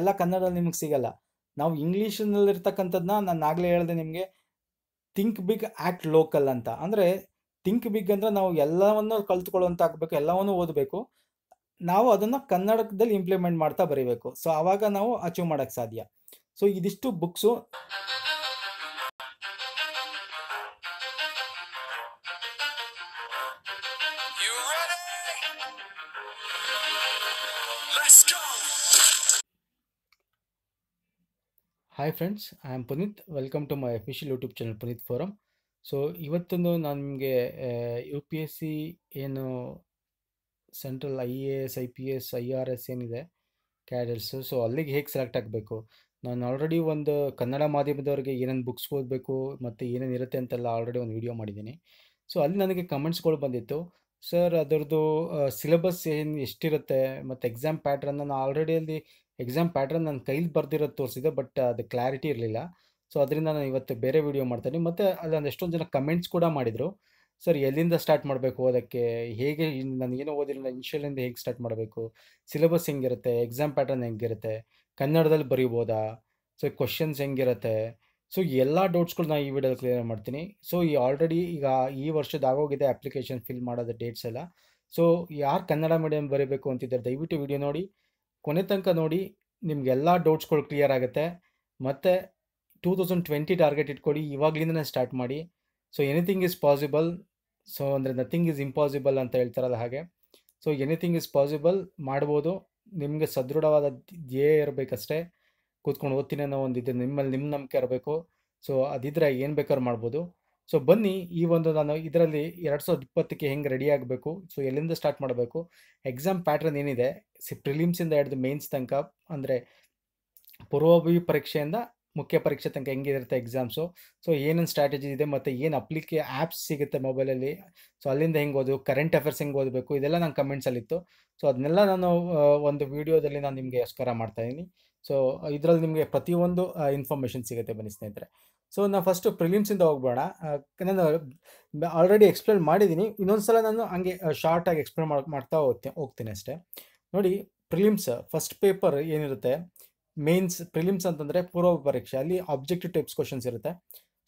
ಎಲ್ಲ ಕನ್ನಡದಲ್ಲಿ ನಿಮಗೆ ಸಿಗಲ್ಲ ನಾವು ಇಂಗ್ಲೀಷ್ನಲ್ಲಿರ್ತಕ್ಕಂಥದ್ದನ್ನ ನಾನು ಆಗಲೇ ಹೇಳಿದೆ ನಿಮಗೆ ಥಿಂಕ್ ಬಿಗ್ ಆ್ಯಕ್ಟ್ ಲೋಕಲ್ ಅಂತ ಅಂದರೆ ಥಿಂಕ್ ಬಿಗ್ ಅಂದರೆ ನಾವು ಎಲ್ಲವನ್ನು ಕಲ್ತ್ಕೊಳ್ಳೋಂತ ಆಗಬೇಕು ಎಲ್ಲವನ್ನೂ ಓದಬೇಕು ನಾವು ಅದನ್ನು ಕನ್ನಡದಲ್ಲಿ ಇಂಪ್ಲಿಮೆಂಟ್ ಮಾಡ್ತಾ ಬರೀಬೇಕು ಸೊ ಆವಾಗ ನಾವು ಅಚೀವ್ ಮಾಡೋಕ್ಕೆ ಸಾಧ್ಯ ಸೊ ಇದಿಷ್ಟು books hi friends I am Puneet welcome to my official YouTube channel Puneet forum so ಇವತ್ತೊಂದು ನಾನು ನಿಮಗೆ ಯು ಪಿ ಎಸ್ ಸಿ ಏನು central I A S I P S I R S ಏನಿದೆ ಕ್ಯಾಡೆಲ್ಸು ಸೊ ಅಲ್ಲಿಗೆ ಹೇಗೆ ಸೆಲೆಕ್ಟ್ ಆಗಬೇಕು ನಾನು ಆಲ್ರೆಡಿ ಒಂದು ಕನ್ನಡ ಮಾಧ್ಯಮದವ್ರಿಗೆ ಏನೇನು ಬುಕ್ಸ್ ಓದಬೇಕು ಮತ್ತು ಏನೇನು ಇರುತ್ತೆ ಅಂತೆಲ್ಲ ಆಲ್ರೆಡಿ ಒಂದು ವೀಡಿಯೋ ಮಾಡಿದ್ದೀನಿ ಸೊ ಅಲ್ಲಿ ನನಗೆ ಕಮೆಂಟ್ಸ್ಗಳು ಬಂದಿತ್ತು ಸರ್ ಅದರದ್ದು ಸಿಲೆಬಸ್ ಏನು ಎಷ್ಟಿರುತ್ತೆ ಮತ್ತು ಎಕ್ಸಾಮ್ ಪ್ಯಾಟ್ರನ್ನ ನಾನು ಆಲ್ರೆಡಿ ಅಲ್ಲಿ ಎಕ್ಸಾಮ್ ಪ್ಯಾಟ್ರನ್ ನಾನು ಕೈಲಿ ಬರ್ದಿರೋದು ತೋರಿಸಿದೆ ಬಟ್ ಅದು ಕ್ಲಾರಿಟಿ ಇರಲಿಲ್ಲ ಸೊ ಅದರಿಂದ ನಾನು ಇವತ್ತು ಬೇರೆ ವಿಡಿಯೋ ಮಾಡ್ತೀನಿ ಮತ್ತು ಒಂದು ಎಷ್ಟೊಂದು ಜನ ಕಮೆಂಟ್ಸ್ ಕೂಡ ಮಾಡಿದರು ಸರ್ ಎಲ್ಲಿಂದ ಸ್ಟಾರ್ಟ್ ಮಾಡಬೇಕು ಅದಕ್ಕೆ ಹೇಗೆ ಓದಿರೋ ಓದಿರಲಿಲ್ಲ ಇನ್ಷಿಯಲಿಂದ ಹೇಗೆ ಸ್ಟಾರ್ಟ್ ಮಾಡಬೇಕು ಸಿಲೆಬಸ್ ಹೆಂಗಿರುತ್ತೆ ಎಕ್ಸಾಮ್ ಪ್ಯಾಟರ್ನ್ ಹೆಂಗಿರುತ್ತೆ ಕನ್ನಡದಲ್ಲಿ ಬರಿಬೋದಾ ಸೊ ಕ್ವಶನ್ಸ್ ಹೆಂಗಿರುತ್ತೆ ಸೊ ಎಲ್ಲ ಡೌಟ್ಸ್ಗಳು ನಾನು ಈ ವಿಡಿಯೋದಲ್ಲಿ ಕ್ಲಿಯರ್ ಮಾಡ್ತೀನಿ ಸೊ ಈ ಆಲ್ರೆಡಿ ಈಗ ಈ ವರ್ಷದಾಗೋಗಿದೆ ಅಪ್ಲಿಕೇಶನ್ ಫಿಲ್ ಮಾಡೋದು ಡೇಟ್ಸ್ ಎಲ್ಲ ಸೊ ಯಾರು ಕನ್ನಡ ಮೀಡಿಯಂ ಬರೀಬೇಕು ಅಂತಿದ್ದಾರೆ ದಯವಿಟ್ಟು ವೀಡಿಯೋ ನೋಡಿ ಕೊನೆ ತನಕ ನೋಡಿ ನಿಮಗೆಲ್ಲ ಡೌಟ್ಸ್ಗಳು ಕ್ಲಿಯರ್ ಆಗುತ್ತೆ ಮತ್ತು ಟೂ ತೌಸಂಡ್ ಟ್ವೆಂಟಿ ಟಾರ್ಗೆಟ್ ಇಟ್ಕೊಡಿ ಇವಾಗಲಿಂದನೇ ಸ್ಟಾರ್ಟ್ ಮಾಡಿ so anything is possible so ಅಂದರೆ ನಥಿಂಗ್ ಇಸ್ ಇಂಪಾಸಿಬಲ್ ಅಂತ ಹೇಳ್ತಾರಲ್ಲ ಹಾಗೆ ಸೊ ಎನಿಥಿಂಗ್ ಇಸ್ ಪಾಸಿಬಲ್ ಮಾಡ್ಬೋದು ನಿಮಗೆ ಸದೃಢವಾದ ಧ್ಯೇಯ ಇರಬೇಕಷ್ಟೇ ಕೂತ್ಕೊಂಡು ಓದ್ತೀನಿ ಅನ್ನೋ ಒಂದು ಇದು ನಿಮ್ಮಲ್ಲಿ ನಿಮ್ಮ ನಂಬಿಕೆ ಇರಬೇಕು ಸೊ ಅದಿದ್ರೆ ಏನು ಬೇಕಾದ್ರೂ ಮಾಡ್ಬೋದು ಸೊ ಬನ್ನಿ ಈ ಒಂದು ನಾನು ಇದರಲ್ಲಿ ಎರಡು ಸಾವಿರದ ಇಪ್ಪತ್ತಕ್ಕೆ ಹೆಂಗೆ ರೆಡಿ ಆಗಬೇಕು ಸೊ ಎಲ್ಲಿಂದ ಸ್ಟಾರ್ಟ್ ಮಾಡಬೇಕು ಎಕ್ಸಾಮ್ ಪ್ಯಾಟ್ರನ್ ಏನಿದೆ ಸಿ ಪ್ರಿಲಿಮ್ಸಿಂದ ಹಿಡಿದು ಮೇನ್ಸ್ ತನಕ ಅಂದರೆ ಪೂರ್ವಭಿ ಪರೀಕ್ಷೆಯಿಂದ ಮುಖ್ಯ ಪರೀಕ್ಷೆ ತನಕ ಹೆಂಗಿರುತ್ತೆ ಎಕ್ಸಾಮ್ಸು ಸೊ ಏನೇನು ಸ್ಟ್ರಾಟಜಿ ಇದೆ ಮತ್ತು ಏನು ಅಪ್ಲಿಕೆ ಆ್ಯಪ್ಸ್ ಸಿಗುತ್ತೆ ಮೊಬೈಲಲ್ಲಿ ಸೊ ಅಲ್ಲಿಂದ ಹೆಂಗೆ ಓದು ಕರೆಂಟ್ ಅಫೇರ್ಸ್ ಹೆಂಗೆ ಓದಬೇಕು ಇದೆಲ್ಲ ನನ್ನ ಕಮೆಂಟ್ಸಲ್ಲಿತ್ತು ಸೊ ಅದನ್ನೆಲ್ಲ ನಾನು ಒಂದು ವೀಡಿಯೋದಲ್ಲಿ ನಾನು ನಿಮಗೆ ಮಾಡ್ತಾ ಇದ್ದೀನಿ ಸೊ ಇದರಲ್ಲಿ ನಿಮಗೆ ಪ್ರತಿಯೊಂದು ಇನ್ಫಾರ್ಮೇಷನ್ ಸಿಗುತ್ತೆ ಬನ್ನಿ ಸ್ನೇಹಿತರೆ ಸೊ ನಾನು ಫಸ್ಟ್ ಪ್ರಿಲಿಮ್ಸಿಂದ ಹೋಗ್ಬೋಣ ನಾನು ಆಲ್ರೆಡಿ ಎಕ್ಸ್ಪ್ಲೇನ್ ಮಾಡಿದ್ದೀನಿ ಇನ್ನೊಂದ್ಸಲ ನಾನು ಹಂಗೆ ಶಾರ್ಟಾಗಿ ಎಕ್ಸ್ಪ್ಲೇನ್ ಮಾಡಿ ಮಾಡ್ತಾ ಹೋಗ್ತೀನಿ ಹೋಗ್ತೀನಿ ಅಷ್ಟೇ ನೋಡಿ ಪ್ರಿಲಿಮ್ಸ್ ಫಸ್ಟ್ ಪೇಪರ್ ಏನಿರುತ್ತೆ ಮೇನ್ಸ್ ಪ್ರಿಲಿಮ್ಸ್ ಅಂತಂದರೆ ಪೂರ್ವ ಪರೀಕ್ಷೆ ಅಲ್ಲಿ ಆಬ್ಜೆಕ್ಟಿವ್ ಟೈಪ್ಸ್ ಕ್ವಶನ್ಸ್ ಇರುತ್ತೆ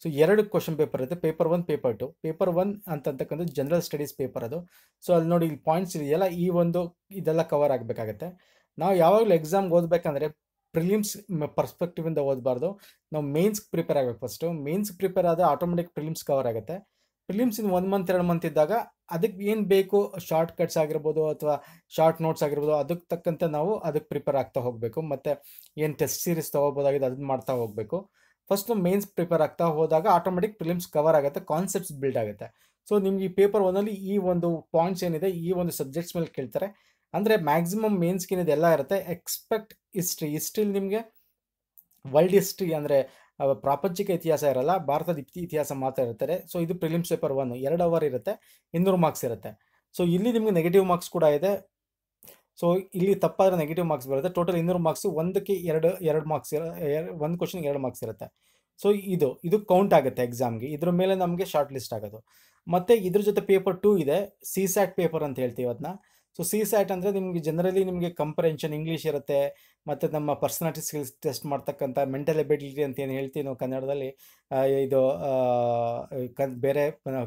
ಸೊ ಎರಡು ಕ್ವಶನ್ ಪೇಪರ್ ಇರುತ್ತೆ paper one paper two paper one ಅಂತಕ್ಕಂಥ ಜನರಲ್ ಸ್ಟಡೀಸ್ ಪೇಪರ್ ಅದು ಸೊ ಅಲ್ಲಿ ನೋಡಿ ಇಲ್ಲಿ ಪಾಯಿಂಟ್ಸ್ ಇದೆಯಲ್ಲ ಈ ಒಂದು ಇದೆಲ್ಲ ಕವರ್ ಆಗಬೇಕಾಗತ್ತೆ ನಾವು ಯಾವಾಗಲೂ ಎಕ್ಸಾಮ್ಗೆ ಓದಬೇಕಂದ್ರೆ ಪ್ರಿಲಿಮ್ಸ್ ಪರ್ಸ್ಪೆಕ್ಟಿವ್ ಇಂದ ಓದಬಾರ್ದು ನಾವು ಮೇನ್ಸ್ ಪ್ರಿಪೇರ್ ಆಗಬೇಕು ಫಸ್ಟು ಮೇನ್ಸ್ ಪ್ರಿಪೇರ್ ಆದರೆ ಆಟೋಮೆಟಿಕ್ ಪ್ರಿಲಿಮ್ಸ್ ಕವರ್ ಆಗುತ್ತೆ ಪ್ರಿಲಿಮ್ಸ್ ಇನ್ ಒನ್ ಮಂತ್ ಎರಡು ಮಂತ್ ಇದ್ದಾಗ ಅದಕ್ಕೆ ಏನು ಬೇಕು ಶಾರ್ಟ್ ಕಟ್ಸ್ ಆಗಿರ್ಬೋದು ಅಥವಾ ಶಾರ್ಟ್ ನೋಟ್ಸ್ ಆಗಿರ್ಬೋದು ಅದಕ್ಕೆ ತಕ್ಕಂತೆ ನಾವು ಅದಕ್ಕೆ ಪ್ರಿಪೇರ್ ಆಗ್ತಾ ಹೋಗಬೇಕು ಮತ್ತು ಏನು ಟೆಸ್ಟ್ ಸೀರೀಸ್ ತೊಗೋಬೋದಾಗಿದೆ ಅದನ್ನ ಮಾಡ್ತಾ ಹೋಗಬೇಕು ಫಸ್ಟ್ ಮೇನ್ಸ್ ಪ್ರಿಪೇರ್ ಆಗ್ತಾ ಹೋದಾಗ ಆಟೋಮೆಟಿಕ್ ಪ್ರಿಲಿಮ್ಸ್ ಕವರ್ ಆಗುತ್ತೆ ಕಾನ್ಸೆಪ್ಟ್ಸ್ ಬಿಲ್ಡ್ ಆಗುತ್ತೆ ಸೊ ನಿಮ್ಗೆ ಈ ಪೇಪರ್ ಒನ್ನಲ್ಲಿ ಈ ಒಂದು ಪಾಯಿಂಟ್ಸ್ ಏನಿದೆ ಈ ಒಂದು ಸಬ್ಜೆಕ್ಟ್ಸ್ ಮೇಲೆ ಕೇಳ್ತಾರೆ ಅಂದರೆ ಮ್ಯಾಕ್ಸಿಮಮ್ ಮೇನ್ ಸ್ಕಿನ್ ಇದೆಲ್ಲ ಇರುತ್ತೆ ಎಕ್ಸ್ಪೆಕ್ಟ್ ಹಿಸ್ಟ್ರಿ ಹಿಸ್ಟ್ರಿಲಿ ನಿಮಗೆ ವರ್ಲ್ಡ್ ಹಿಸ್ಟ್ರಿ ಅಂದರೆ ಪ್ರಾಪಂಚಿಕ ಇತಿಹಾಸ ಇರಲ್ಲ ಭಾರತದ ಇತಿಹಾಸ ಮಾತ್ರ ಇರ್ತಾರೆ ಸೊ ಇದು ಪ್ರಿಲಿಮ್ಸ್ ಪೇಪರ್ ಒನ್ ಎರಡು ಅವರ್ ಇರುತ್ತೆ ಇನ್ನೂರು ಮಾರ್ಕ್ಸ್ ಇರುತ್ತೆ ಸೊ ಇಲ್ಲಿ ನಿಮಗೆ ನೆಗೆಟಿವ್ ಮಾರ್ಕ್ಸ್ ಕೂಡ ಇದೆ ಸೊ ಇಲ್ಲಿ ತಪ್ಪಾದರೆ ನೆಗೆಟಿವ್ ಮಾರ್ಕ್ಸ್ ಬರುತ್ತೆ ಟೋಟಲ್ ಇನ್ನೂರು ಮಾರ್ಕ್ಸ್ ಒಂದಕ್ಕೆ ಎರಡು ಎರಡು ಮಾರ್ಕ್ಸ್ ಒಂದು ಕ್ವಶನ್ಗೆ ಎರಡು ಮಾರ್ಕ್ಸ್ ಇರುತ್ತೆ ಸೊ ಇದು ಇದು ಕೌಂಟ್ ಆಗುತ್ತೆ ಎಕ್ಸಾಮ್ಗೆ ಇದ್ರ ಮೇಲೆ ನಮಗೆ ಶಾರ್ಟ್ ಲಿಸ್ಟ್ ಆಗೋದು ಮತ್ತು ಇದ್ರ ಜೊತೆ ಪೇಪರ್ ಟೂ ಇದೆ ಸಿ ಸ್ಯಾಟ್ ಪೇಪರ್ ಅಂತ ಹೇಳ್ತೀವಿ ಅದನ್ನ ಸೊ ಸಿ ಸ್ಯಾಟ್ ಅಂದರೆ ನಿಮಗೆ ಜನರಲಿ ನಿಮಗೆ ಕಂಪ್ರೆನ್ಷನ್ ಇಂಗ್ಲೀಷ್ ಇರುತ್ತೆ ಮತ್ತು ನಮ್ಮ ಪರ್ಸನಾಲಿಟಿ ಸ್ಕಿಲ್ಸ್ ಟೆಸ್ಟ್ ಮಾಡ್ತಕ್ಕಂಥ ಮೆಂಟಲ್ ಎಬಿಲಿಟಿ ಅಂತ ಏನು ಹೇಳ್ತೀವಿ ನಾವು ಕನ್ನಡದಲ್ಲಿ ಇದು ಕ ಬೇರೆ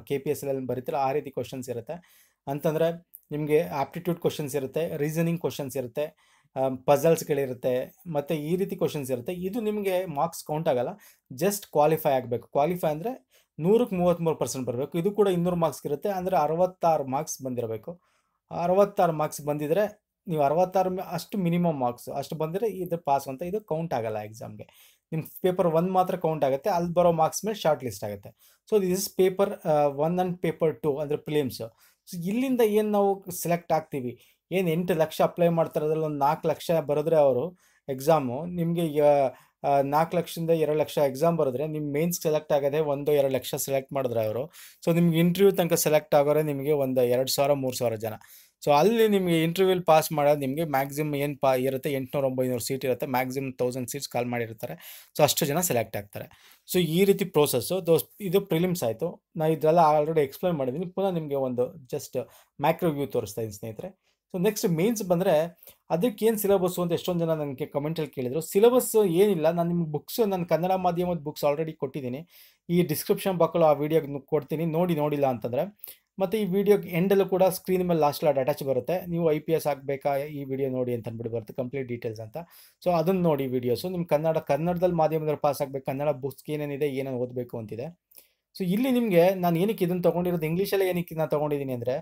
ಕೆ ಪಿ ಎಸ್ ಎಲ್ ಬರೀತಿರೋ ಆ ರೀತಿ ಕ್ವಶನ್ಸ್ ಇರುತ್ತೆ ಅಂತಂದರೆ ನಿಮಗೆ ಆಪ್ಟಿಟ್ಯೂಡ್ ಕ್ವಶನ್ಸ್ ಇರುತ್ತೆ ರೀಸನಿಂಗ್ ಕ್ವಶನ್ಸ್ ಇರುತ್ತೆ ಪಝಲ್ಸ್ಗಳಿರುತ್ತೆ ಮತ್ತು ಈ ರೀತಿ ಕ್ವಶನ್ಸ್ ಇರುತ್ತೆ ಇದು ನಿಮಗೆ ಮಾರ್ಕ್ಸ್ ಕೌಂಟ್ ಆಗಲ್ಲ ಜಸ್ಟ್ ಕ್ವಾಲಿಫೈ ಆಗಬೇಕು ಕ್ವಾಲಿಫೈ ಅಂದರೆ ನೂರಕ್ಕೆ ಮೂವತ್ತ್ಮೂರು ಪರ್ಸೆಂಟ್ ಬರಬೇಕು ಇದು ಕೂಡ ಇನ್ನೂರು ಮಾರ್ಕ್ಸ್ ಇರುತ್ತೆ ಅಂದರೆ ಅರವತ್ತಾರು ಮಾರ್ಕ್ಸ್ ಬಂದಿರಬೇಕು ಅರವತ್ತಾರು ಮಾರ್ಕ್ಸ್ ಬಂದಿದ್ರೆ ನೀವು ಅರವತ್ತಾರು ಅಷ್ಟು ಮಿನಿಮಮ್ ಮಾರ್ಕ್ಸ್ ಅಷ್ಟು ಬಂದರೆ ಇದು ಪಾಸ್ ಅಂತ ಇದು ಕೌಂಟ್ ಆಗಲ್ಲ ಎಕ್ಸಾಮ್ಗೆ ನಿಮ್ಮ ಪೇಪರ್ ಒನ್ ಮಾತ್ರ ಕೌಂಟ್ ಆಗುತ್ತೆ ಅಲ್ಲಿ ಬರೋ ಮಾರ್ಕ್ಸ್ ಮೇಲೆ ಶಾರ್ಟ್ ಲಿಸ್ಟ್ ಆಗುತ್ತೆ so this is paper one and paper two ಅಂದರೆ ಪ್ಲೇಮ್ಸು ಸೊ ಇಲ್ಲಿಂದ ಏನು ನಾವು ಸೆಲೆಕ್ಟ್ ಆಗ್ತೀವಿ ಏನು ಎಂಟು ಲಕ್ಷ ಅಪ್ಲೈ ಮಾಡ್ತಾರೆ ಅದ್ರಲ್ಲಿ ಒಂದು ನಾಲ್ಕು ಲಕ್ಷ ಬರೆದ್ರೆ ಅವರು ಎಕ್ಸಾಮು ನಿಮಗೆ ನಾಲ್ಕು ಲಕ್ಷದಿಂದ ಎರಡು ಲಕ್ಷ ಎಕ್ಸಾಮ್ ಬರೆದ್ರೆ ನಿಮ್ಮ ಮೇನ್ಸ್ ಸೆಲೆಕ್ಟ್ ಆಗೋದೇ ಒಂದು ಎರಡು ಲಕ್ಷ ಸೆಲೆಕ್ಟ್ ಮಾಡಿದ್ರೆ ಅವರು ಸೊ ನಿಮ್ಗೆ ಇಂಟರ್ವ್ಯೂ ತನಕ ಸೆಲೆಕ್ಟ್ ಆಗೋರೆ ನಿಮಗೆ ಒಂದು ಎರಡು ಸಾವಿರ ಮೂರು ಸಾವಿರ ಜನ ಸೊ ಅಲ್ಲಿ ನಿಮಗೆ ಇಂಟರ್ವ್ಯೂಲ್ ಪಾಸ್ ಮಾಡೋದು ನಿಮಗೆ ಮ್ಯಾಕ್ಸಿಮಮ್ ಏನು ಪಾ ಇರುತ್ತೆ ಎಂಟುನೂರ ಒಂಬೈನೂರು ಸೀಟ್ ಇರುತ್ತೆ ಮ್ಯಾಕ್ಸಿಮಮ್ ತೌಸಂಡ್ ಸೀಟ್ಸ್ ಕಾಲ್ ಮಾಡಿರ್ತಾರೆ ಸೊ ಅಷ್ಟು ಜನ ಸೆಲೆಕ್ಟ್ ಆಗ್ತಾರೆ ಸೊ ಈ ರೀತಿ ಪ್ರೋಸೆಸ್ಸು ದೋಸ್ ಇದು ಪ್ರಿಲಿಮ್ಸ್ ಆಯಿತು ನಾನು ಇದೆಲ್ಲ ಆಲ್ರೆಡಿ ಎಕ್ಸ್ಪ್ಲೇನ್ ಮಾಡಿದ್ದೀನಿ ಪುನಃ ನಿಮಗೆ ಒಂದು ಜಸ್ಟ್ ಮ್ಯಾಕ್ರೋ ವ್ಯೂ ತೋರಿಸ್ತಾ ಇದ್ದೀನಿ ಸ್ನೇಹಿತರೆ ಸೊ ನೆಕ್ಸ್ಟ್ ಮೇನ್ಸ್ ಬಂದರೆ ಅದಕ್ಕೇನು ಸಿಲೆಬಸ್ಸು ಅಂತ ಎಷ್ಟೊಂದು ಜನ ನನಗೆ ಕಮೆಂಟಲ್ಲಿ ಕೇಳಿದರು ಸಿಲೆಬಸ್ ಏನಿಲ್ಲ ನಾನು ನಿಮ್ಮ ಬುಕ್ಸ್ ನಾನು ಕನ್ನಡ ಮಾಧ್ಯಮದ ಬುಕ್ಸ್ ಆಲ್ರೆಡಿ ಕೊಟ್ಟಿದ್ದೀನಿ ಈ ಡಿಸ್ಕ್ರಿಪ್ಷನ್ ಬಾಕಲು ಆ ವಿಡಿಯೋಗೆ ಕೊಡ್ತೀನಿ ನೋಡಿ ನೋಡಿಲ್ಲ ಅಂತಂದರೆ ಮತ್ತು ಈ ವಿಡಿಯೋಗೆ ಎಂಡಲ್ಲೂ ಕೂಡ ಸ್ಕ್ರೀನ್ ಮೇಲೆ ಲಾಸ್ಟಲ್ಲಿ ಅದು ಅಟ್ಯಾಚ್ ಬರುತ್ತೆ ನೀವು ಐ ಪಿ ಎಸ್ ಆಗಬೇಕಾ ಈ ವಿಡಿಯೋ ನೋಡಿ ಅಂತ ಅಂದ್ಬಿಟ್ಟು ಬರುತ್ತೆ ಕಂಪ್ಲೀಟ್ ಡೀಟೇಲ್ಸ್ ಅಂತ ಸೊ ಅದನ್ನು ನೋಡಿ ವೀಡಿಯೋಸು ನಿಮ್ಮ ಕನ್ನಡ ಕನ್ನಡದಲ್ಲಿ ಮಾಧ್ಯಮದಲ್ಲಿ ಪಾಸ್ ಆಗಬೇಕು ಕನ್ನಡ ಬುಕ್ಸ್ ಏನೇನಿದೆ ಏನೇನು ಓದಬೇಕು ಅಂತಿದೆ ಸೊ ಇಲ್ಲಿ ನಿಮಗೆ ನಾನು ಏನಕ್ಕೆ ಇದನ್ನು ತೊಗೊಂಡಿರೋದು ಇಂಗ್ಲೀಷಲ್ಲೇ ಏನಕ್ಕೆ ನಾನು ತೊಗೊಂಡಿದ್ದೀನಿ ಅಂದರೆ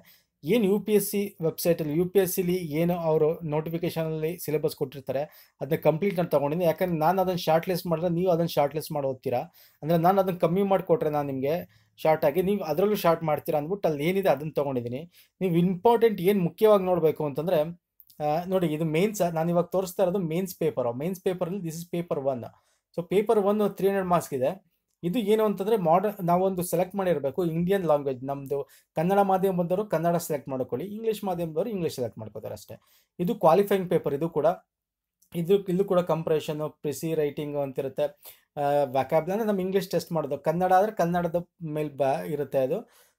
ಏನು ಯು ಪಿ ಎಸ್ ಸಿ ವೆಬ್ಸೈಟಲ್ಲಿ ಯು ಪಿ ಎಸ್ ಸಿಲಿ ಏನು ಅವರು ನೋಟಿಫಿಕೇಷನಲ್ಲಿ ಸಿಲೆಬಸ್ ಕೊಟ್ಟಿರ್ತಾರೆ ಅದನ್ನ ಕಂಪ್ಲೀಟ್ ನಾನು ತೊಗೊಂಡಿದ್ದೀನಿ ಯಾಕಂದರೆ ನಾನು ಅದನ್ನು ಶಾರ್ಟ್ ಲಿಸ್ಟ್ ಮಾಡಿದ್ರೆ ನೀವು ಅದನ್ನು ಶಾರ್ಟ್ ಲಿಸ್ಟ್ ಮಾಡಿ ಓದ್ತೀರಾ ಅಂದರೆ ನಾನು ಅದನ್ನು ಕಮ್ಮಿ ಮಾಡಿಕೊಟ್ರೆ ನಾನು ನಿಮಗೆ ಶಾರ್ಟ್ ಆಗಿ ನೀವು ಅದರಲ್ಲೂ ಶಾರ್ಟ್ ಮಾಡ್ತೀರಾ ಅಂದ್ಬಿಟ್ಟು ಅಲ್ಲಿ ಏನಿದೆ ಅದನ್ನು ತೊಗೊಂಡಿದ್ದೀನಿ ನೀವು ಇಂಪಾರ್ಟೆಂಟ್ ಏನು ಮುಖ್ಯವಾಗಿ ನೋಡಬೇಕು ಅಂತಂದರೆ ನೋಡಿ ಇದು ಮೇನ್ಸ್ ನಾನು ಇವಾಗ ತೋರಿಸ್ತಾ ಇರೋದು ಮೇನ್ಸ್ ಪೇಪರು ಮೇನ್ಸ್ ಪೇಪರಲ್ಲಿ this is paper one so paper one three hundred marks ಇದೆ ಇದು ಏನು ಅಂತಂದರೆ ಮಾಡರ್ನ್ ನಾವೊಂದು ಸೆಲೆಕ್ಟ್ ಮಾಡಿರಬೇಕು ಇಂಡಿಯನ್ ಲ್ಯಾಂಗ್ವೇಜ್ ನಮ್ಮದು ಕನ್ನಡ ಮಾಧ್ಯಮ ಬಂದವರು ಕನ್ನಡ ಸೆಲೆಕ್ಟ್ ಮಾಡ್ಕೊಳ್ಳಿ ಇಂಗ್ಲೀಷ್ ಮಾಧ್ಯಮದವರು ಇಂಗ್ಲೀಷ್ ಸೆಲೆಕ್ಟ್ ಮಾಡ್ಕೋತಾರೆ ಅಷ್ಟೇ ಇದು ಕ್ವಾಲಿಫೈಯಿಂಗ್ ಪೇಪರ್ ಇದು ಕೂಡ ಇದು ಇದು ಕೂಡ ಕಂಪ್ರೆಷನು ಪ್ರಿಸಿ ರೈಟಿಂಗು ಅಂತಿರುತ್ತೆ ವ್ಯಾಕ್ಯಾಬ್ಲ ಅಂದರೆ ನಮ್ಮ ಇಂಗ್ಲೀಷ್ ಟೆಸ್ಟ್ ಮಾಡೋದು ಕನ್ನಡ ಆದರೆ ಕನ್ನಡದ ಮೇಲೆ ಬ ಇರುತ್ತೆ ಅದು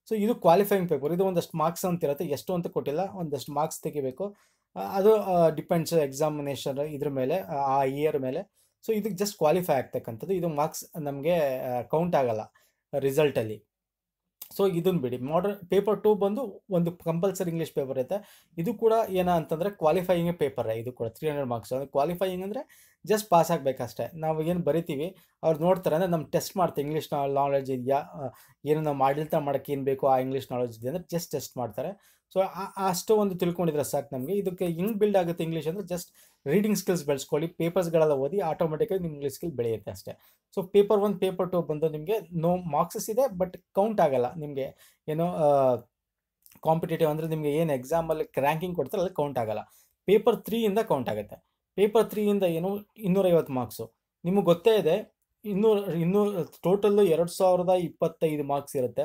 ಸೊ ಇದು ಕ್ವಾಲಿಫೈಯಿಂಗ್ ಪೇಪರ್ ಇದು ಒಂದಷ್ಟು ಮಾರ್ಕ್ಸ್ ಅಂತಿರುತ್ತೆ ಎಷ್ಟು ಅಂತ ಕೊಟ್ಟಿಲ್ಲ ಒಂದಷ್ಟು ಮಾರ್ಕ್ಸ್ ತೆಗಿಬೇಕು ಅದು ಡಿಪೆಂಡ್ಸ್ ಎಕ್ಸಾಮಿನೇಷನ್ ಇದ್ರ ಮೇಲೆ ಆ ಇಯರ್ ಮೇಲೆ ಸೊ ಇದಕ್ಕೆ ಜಸ್ಟ್ ಕ್ವಾಲಿಫೈ ಆಗ್ತಕ್ಕಂಥದ್ದು ಇದು ಮಾರ್ಕ್ಸ್ ನಮಗೆ ಕೌಂಟ್ ಆಗಲ್ಲ ರಿಸಲ್ಟಲ್ಲಿ ಸೊ ಇದನ್ನು ಬಿಡಿ ಮಾಡ್ರನ್ ಪೇಪರ್ ಟೂ ಬಂದು ಒಂದು ಕಂಪಲ್ಸರಿ ಇಂಗ್ಲೀಷ್ ಪೇಪರ್ ಇರುತ್ತೆ ಇದು ಕೂಡ ಏನ ಅಂತಂದರೆ ಕ್ವಾಲಿಫೈಯಿಂಗ್ ಪೇಪರ್ ಇದು ಕೂಡ ತ್ರೀ ಹಂಡ್ರೆಡ್ ಮಾರ್ಕ್ಸ್ ಅಂದರೆ ಕ್ವಾಲಿಫೈಯಿಂಗ್ ಅಂದರೆ ಜಸ್ಟ್ ಪಾಸ್ ಆಗಬೇಕಷ್ಟೇ ನಾವು ಏನು ಬರಿತೀವಿ ಅವ್ರು ನೋಡ್ತಾರೆ ಅಂದರೆ ನಮ್ಮ ಟೆಸ್ಟ್ ಮಾಡ್ತೀವಿ ಇಂಗ್ಲೀಷ್ ನಾಲೆಜ್ ಇದೆಯಾ ಏನು ನಾವು ಆಡಳಿತ ಮಾಡೋಕ್ಕೆ ಏನು ಬೇಕೋ ಆ ಇಂಗ್ಲೀಷ್ ನಾಲೆಜ್ ಇದೆಯಾ ಅಂದರೆ ಜಸ್ಟ್ ಟೆಸ್ಟ್ ಮಾಡ್ತಾರೆ ಸೊ ಅಷ್ಟು ಒಂದು ತಿಳ್ಕೊಂಡಿದ್ರೆ ಸಾಕು ನಮಗೆ ಇದಕ್ಕೆ ಹಿಂಗ್ ಬಿಲ್ಡ್ ಆಗುತ್ತೆ ಇಂಗ್ಲೀಷ್ ಅಂದರೆ ಜಸ್ಟ್ ರೀಡಿಂಗ್ ಸ್ಕಿಲ್ಸ್ ಬೆಳೆಸ್ಕೊಳ್ಳಿ ಪೇಪರ್ಸ್ಗಳೆಲ್ಲ ಓದಿ ಆಟೋಮೆಟಿಕಾಗಿ ನಿಮ್ಮ ಇಂಗ್ಲೀಷ್ ಸ್ಕಿಲ್ ಬೆಳೆಯುತ್ತೆ ಅಷ್ಟೇ so paper one paper two ಬಂದು ನಿಮಗೆ ನೋ ಮಾರ್ಕ್ಸಸ್ ಇದೆ ಬಟ್ ಕೌಂಟ್ ಆಗಲ್ಲ ನಿಮಗೆ ಏನೋ ಕಾಂಪಿಟೇಟಿವ್ ಅಂದರೆ ನಿಮಗೆ ಏನು ಎಕ್ಸಾಮಲ್ಲಿ ರ್ಯಾಂಕಿಂಗ್ ಕೊಡ್ತಾರೆ ಅಲ್ಲಿ ಕೌಂಟ್ ಆಗಲ್ಲ ಪೇಪರ್ ತ್ರೀಯಿಂದ ಕೌಂಟ್ ಆಗುತ್ತೆ ಪೇಪರ್ ತ್ರೀಯಿಂದ ಏನು ಇನ್ನೂರೈವತ್ತು ಮಾರ್ಕ್ಸು ನಿಮಗೆ ಗೊತ್ತೇ ಇದೆ ಇನ್ನೂರು ಇನ್ನೂರು ಟೋಟಲ್ಲು ಎರಡು ಸಾವಿರದ ಇಪ್ಪತ್ತೈದು ಮಾರ್ಕ್ಸ್ ಇರುತ್ತೆ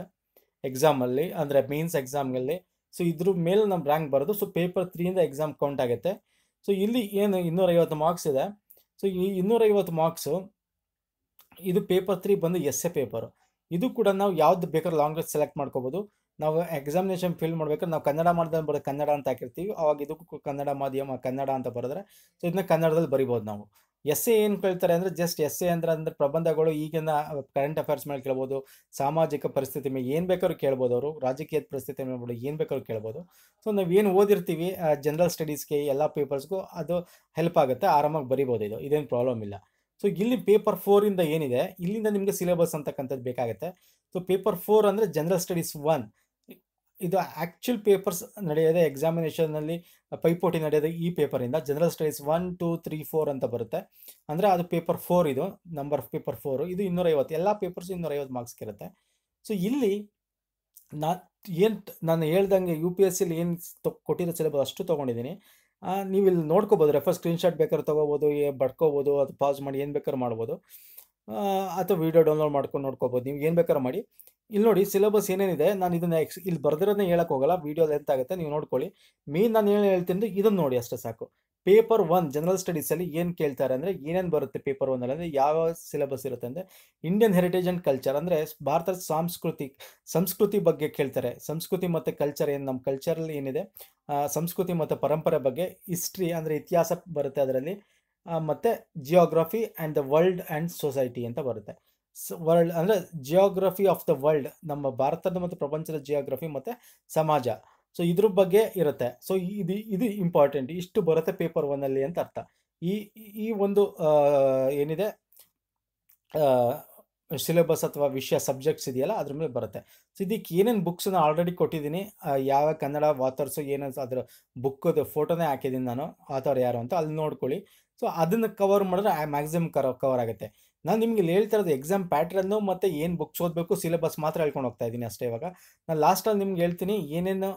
ಎಕ್ಸಾಮಲ್ಲಿ ಅಂದರೆ ಮೇನ್ಸ್ ಎಕ್ಸಾಮ್ಗಲ್ಲಿ ಸೊ ಇದ್ರ ಮೇಲೆ ನಮ್ಮ ರ್ಯಾಂಕ್ ಬರೋದು ಸೊ ಪೇಪರ್ ತ್ರೀಯಿಂದ ಎಕ್ಸಾಮ್ ಕೌಂಟ್ ಆಗುತ್ತೆ ಸೊ ಇಲ್ಲಿ ಏನು ಇನ್ನೂರೈವತ್ತು ಮಾರ್ಕ್ಸ್ ಇದೆ ಸೊ ಈ ಇನ್ನೂರೈವತ್ತು ಮಾರ್ಕ್ಸು ಇದು ಪೇಪರ್ ತ್ರೀ ಬಂದು ಎಸ್ ಎ ಪೇಪರು ಇದು ಕೂಡ ನಾವು ಯಾವ್ದು ಬೇಕಾದ್ರೆ ಲಾಂಗ್ವೇಜ್ ಸೆಲೆಕ್ಟ್ ಮಾಡ್ಕೋಬೋದು ನಾವು ಎಕ್ಸಾಮಿನೇಷನ್ ಫಿಲ್ ಮಾಡ್ಬೇಕಾದ್ರೆ ನಾವು ಕನ್ನಡ ಮಾಧ್ಯಮ ಬರೋದು ಕನ್ನಡ ಅಂತ ಹಾಕಿರ್ತೀವಿ ಅವಾಗ ಇದಕ್ಕೂ ಕನ್ನಡ ಮಾಧ್ಯಮ ಕನ್ನಡ ಅಂತ ಬರೆದ್ರೆ ಸೊ ಇದನ್ನ ಕನ್ನಡದಲ್ಲಿ ಬರಿಬೋದು ನಾವು ಎಸ್ ಎ ಏನು ಕೇಳ್ತಾರೆ ಅಂದರೆ ಜಸ್ಟ್ ಎಸ್ ಎ ಅಂದ್ರೆ ಅಂದರೆ ಪ್ರಬಂಧಗಳು ಈಗಿನ ಕರೆಂಟ್ ಅಫೇರ್ಸ್ ಮೇಲೆ ಕೇಳ್ಬೋದು ಸಾಮಾಜಿಕ ಪರಿಸ್ಥಿತಿ ಮೇಲೆ ಏನು ಬೇಕಾದ್ರು ಕೇಳ್ಬೋದು ಅವರು ರಾಜಕೀಯದ ಪರಿಸ್ಥಿತಿ ಮೇಲೆ ಏನು ಬೇಕಾದ್ರು ಕೇಳ್ಬೋದು ಸೊ ನಾವು ಏನು ಓದಿರ್ತೀವಿ ಜನರಲ್ ಸ್ಟಡೀಸ್ಗೆ ಎಲ್ಲ ಪೇಪರ್ಸ್ಗೂ ಅದು ಹೆಲ್ಪ್ ಆಗುತ್ತೆ ಆರಾಮಾಗಿ ಬರಿಬೋದು ಇದು ಇದೇನು ಪ್ರಾಬ್ಲಮ್ ಇಲ್ಲ ಸೊ ಇಲ್ಲಿ ಪೇಪರ್ ಫೋರಿಂದ ಏನಿದೆ ಇಲ್ಲಿಂದ ನಿಮಗೆ ಸಿಲೆಬಸ್ ಅಂತಕ್ಕಂಥದ್ದು ಬೇಕಾಗುತ್ತೆ ಸೊ ಪೇಪರ್ ಫೋರ್ ಅಂದರೆ ಜನರಲ್ ಸ್ಟಡೀಸ್ ಒನ್ ಇದು ಆ್ಯಕ್ಚುಲ್ ಪೇಪರ್ಸ್ ನಡೆಯೋದೇ ಎಕ್ಸಾಮಿನೇಷನ್ನಲ್ಲಿ ಪೈಪೋಟಿ ನಡೆಯೋದು ಈ ಪೇಪರಿಂದ general studies one two three four ಅಂತ ಬರುತ್ತೆ ಅಂದರೆ ಅದು ಪೇಪರ್ ಫೋರ್ ಇದು ನಂಬರ್ ಪೇಪರ್ ಫೋರು ಇದು ಇನ್ನೂರೈವತ್ತು ಎಲ್ಲ ಪೇಪರ್ಸು ಇನ್ನೂರೈವತ್ತು ಮಾರ್ಕ್ಸ್ ಇರುತ್ತೆ ಸೊ ಇಲ್ಲಿ ನಾ ಏನು ನಾನು ಹೇಳ್ದಂಗೆ ಯು ಪಿ ಎಸ್ ಸಿಲಿ ಏನು ತೊ ಕೊಟ್ಟಿರೋ ಸಿಲೆಬಸ್ ಅಷ್ಟು ತೊಗೊಂಡಿದ್ದೀನಿ ನೀವು ಇಲ್ಲಿ ನೋಡ್ಕೋಬೋದು ರೆಫರ್ ಸ್ಕ್ರೀನ್ಶಾಟ್ ಬೇಕಾದ್ರೆ ತೊಗೋಬೋದು ಏ ಬಡ್ಕೋಬೋದು ಅದು ಪಾಸ್ ಮಾಡಿ ಏನು ಬೇಕಾದ್ರೂ ಮಾಡ್ಬೋದು ಅಥವಾ ವೀಡಿಯೋ ಡೌನ್ಲೋಡ್ ಮಾಡ್ಕೊಂಡು ನೋಡ್ಕೋಬೋದು ನೀವು ಏನು ಬೇಕಾದ್ರೂ ಮಾಡಿ ಇಲ್ಲಿ ನೋಡಿ ಸಿಲೆಬಸ್ ಏನೇನಿದೆ ನಾನು ಇದನ್ನ ಎಕ್ಸ್ ಇಲ್ಲಿ ಬರೆದಿರೋದನ್ನ ಹೇಳಕ್ಕೆ ಹೋಗಲ್ಲ ವೀಡಿಯೋ ಆಗುತ್ತೆ ನೀವು ನೋಡ್ಕೊಳ್ಳಿ ಮೇನ್ ನಾನು ಏನು ಹೇಳ್ತೀನಿ ಇದನ್ನು ನೋಡಿ ಅಷ್ಟೇ ಸಾಕು ಪೇಪರ್ ಒನ್ ಜನರಲ್ ಸ್ಟಡೀಸಲ್ಲಿ ಏನು ಕೇಳ್ತಾರೆ ಅಂದರೆ ಏನೇನು ಬರುತ್ತೆ ಪೇಪರ್ ಒನ್ನಲ್ಲಿ ಅಂದರೆ ಯಾವ ಸಿಲೆಬಸ್ ಇರುತ್ತೆ ಅಂದರೆ ಇಂಡಿಯನ್ ಹೆರಿಟೇಜ್ ಆ್ಯಂಡ್ ಕಲ್ಚರ್ ಅಂದರೆ ಭಾರತದ ಸಾಂಸ್ಕೃತಿ ಸಂಸ್ಕೃತಿ ಬಗ್ಗೆ ಕೇಳ್ತಾರೆ ಸಂಸ್ಕೃತಿ ಮತ್ತು ಕಲ್ಚರ್ ಏನು ನಮ್ಮ ಕಲ್ಚರಲ್ಲಿ ಏನಿದೆ ಸಂಸ್ಕೃತಿ ಮತ್ತು ಪರಂಪರೆ ಬಗ್ಗೆ ಹಿಸ್ಟ್ರಿ ಅಂದರೆ ಇತಿಹಾಸ ಬರುತ್ತೆ ಅದರಲ್ಲಿ ಮತ್ತು geography and the world and society ಅಂತ ಬರುತ್ತೆ ವರ್ಲ್ಡ್ ಅಂದರೆ ಜಿಯೋಗ್ರಫಿ ಆಫ್ ದ ವರ್ಲ್ಡ್ ನಮ್ಮ ಭಾರತದ ಮತ್ತು ಪ್ರಪಂಚದ ಜಿಯೋಗ್ರಫಿ ಮತ್ತು ಸಮಾಜ ಸೊ ಇದ್ರ ಬಗ್ಗೆ ಇರುತ್ತೆ ಸೊ ಇದು ಇದು ಇಂಪಾರ್ಟೆಂಟ್ ಇಷ್ಟು ಬರುತ್ತೆ ಪೇಪರ್ ಒನ್ನಲ್ಲಿ ಅಂತ ಅರ್ಥ ಈ ಈ ಒಂದು ಏನಿದೆ ಸಿಲೆಬಸ್ ಅಥವಾ ವಿಷಯ ಸಬ್ಜೆಕ್ಟ್ಸ್ ಇದೆಯಲ್ಲ ಅದ್ರ ಮೇಲೆ ಬರುತ್ತೆ ಸೊ ಇದಕ್ಕೆ ಏನೇನು ಬುಕ್ಸ್ ನಾನು ಆಲ್ರೆಡಿ ಕೊಟ್ಟಿದ್ದೀನಿ ಯಾವ ಕನ್ನಡ ವಾಥರ್ಸು ಏನೇನು ಅದ್ರ ಬುಕ್ಕದ ಫೋಟೋನೇ ಹಾಕಿದ್ದೀನಿ ನಾನು ಆತರ್ ಯಾರು ಅಂತ ಅಲ್ಲಿ ನೋಡ್ಕೊಳ್ಳಿ ಸೊ ಅದನ್ನು ಕವರ್ ಮಾಡಿದ್ರೆ ಮ್ಯಾಕ್ಸಿಮಮ್ ಕರ್ ಕವರ್ ಆಗುತ್ತೆ ನಾನು ನಿಮಗೆ ಇಲ್ಲಿ ಹೇಳ್ತಾ ಇರೋದು ಎಕ್ಸಾಮ್ ಪ್ಯಾಟ್ರನ್ನು ಮತ್ತು ಏನು ಬುಕ್ಸ್ ಓದಬೇಕು ಸಿಲೆಬಸ್ ಮಾತ್ರ ಹೇಳ್ಕೊಂಡು ಹೋಗ್ತಾ ಇದ್ದೀನಿ ಅಷ್ಟೇ ಇವಾಗ ನಾನು ಲಾಸ್ಟಲ್ಲಿ ನಿಮ್ಗೆ ಹೇಳ್ತೀನಿ ಏನೇನು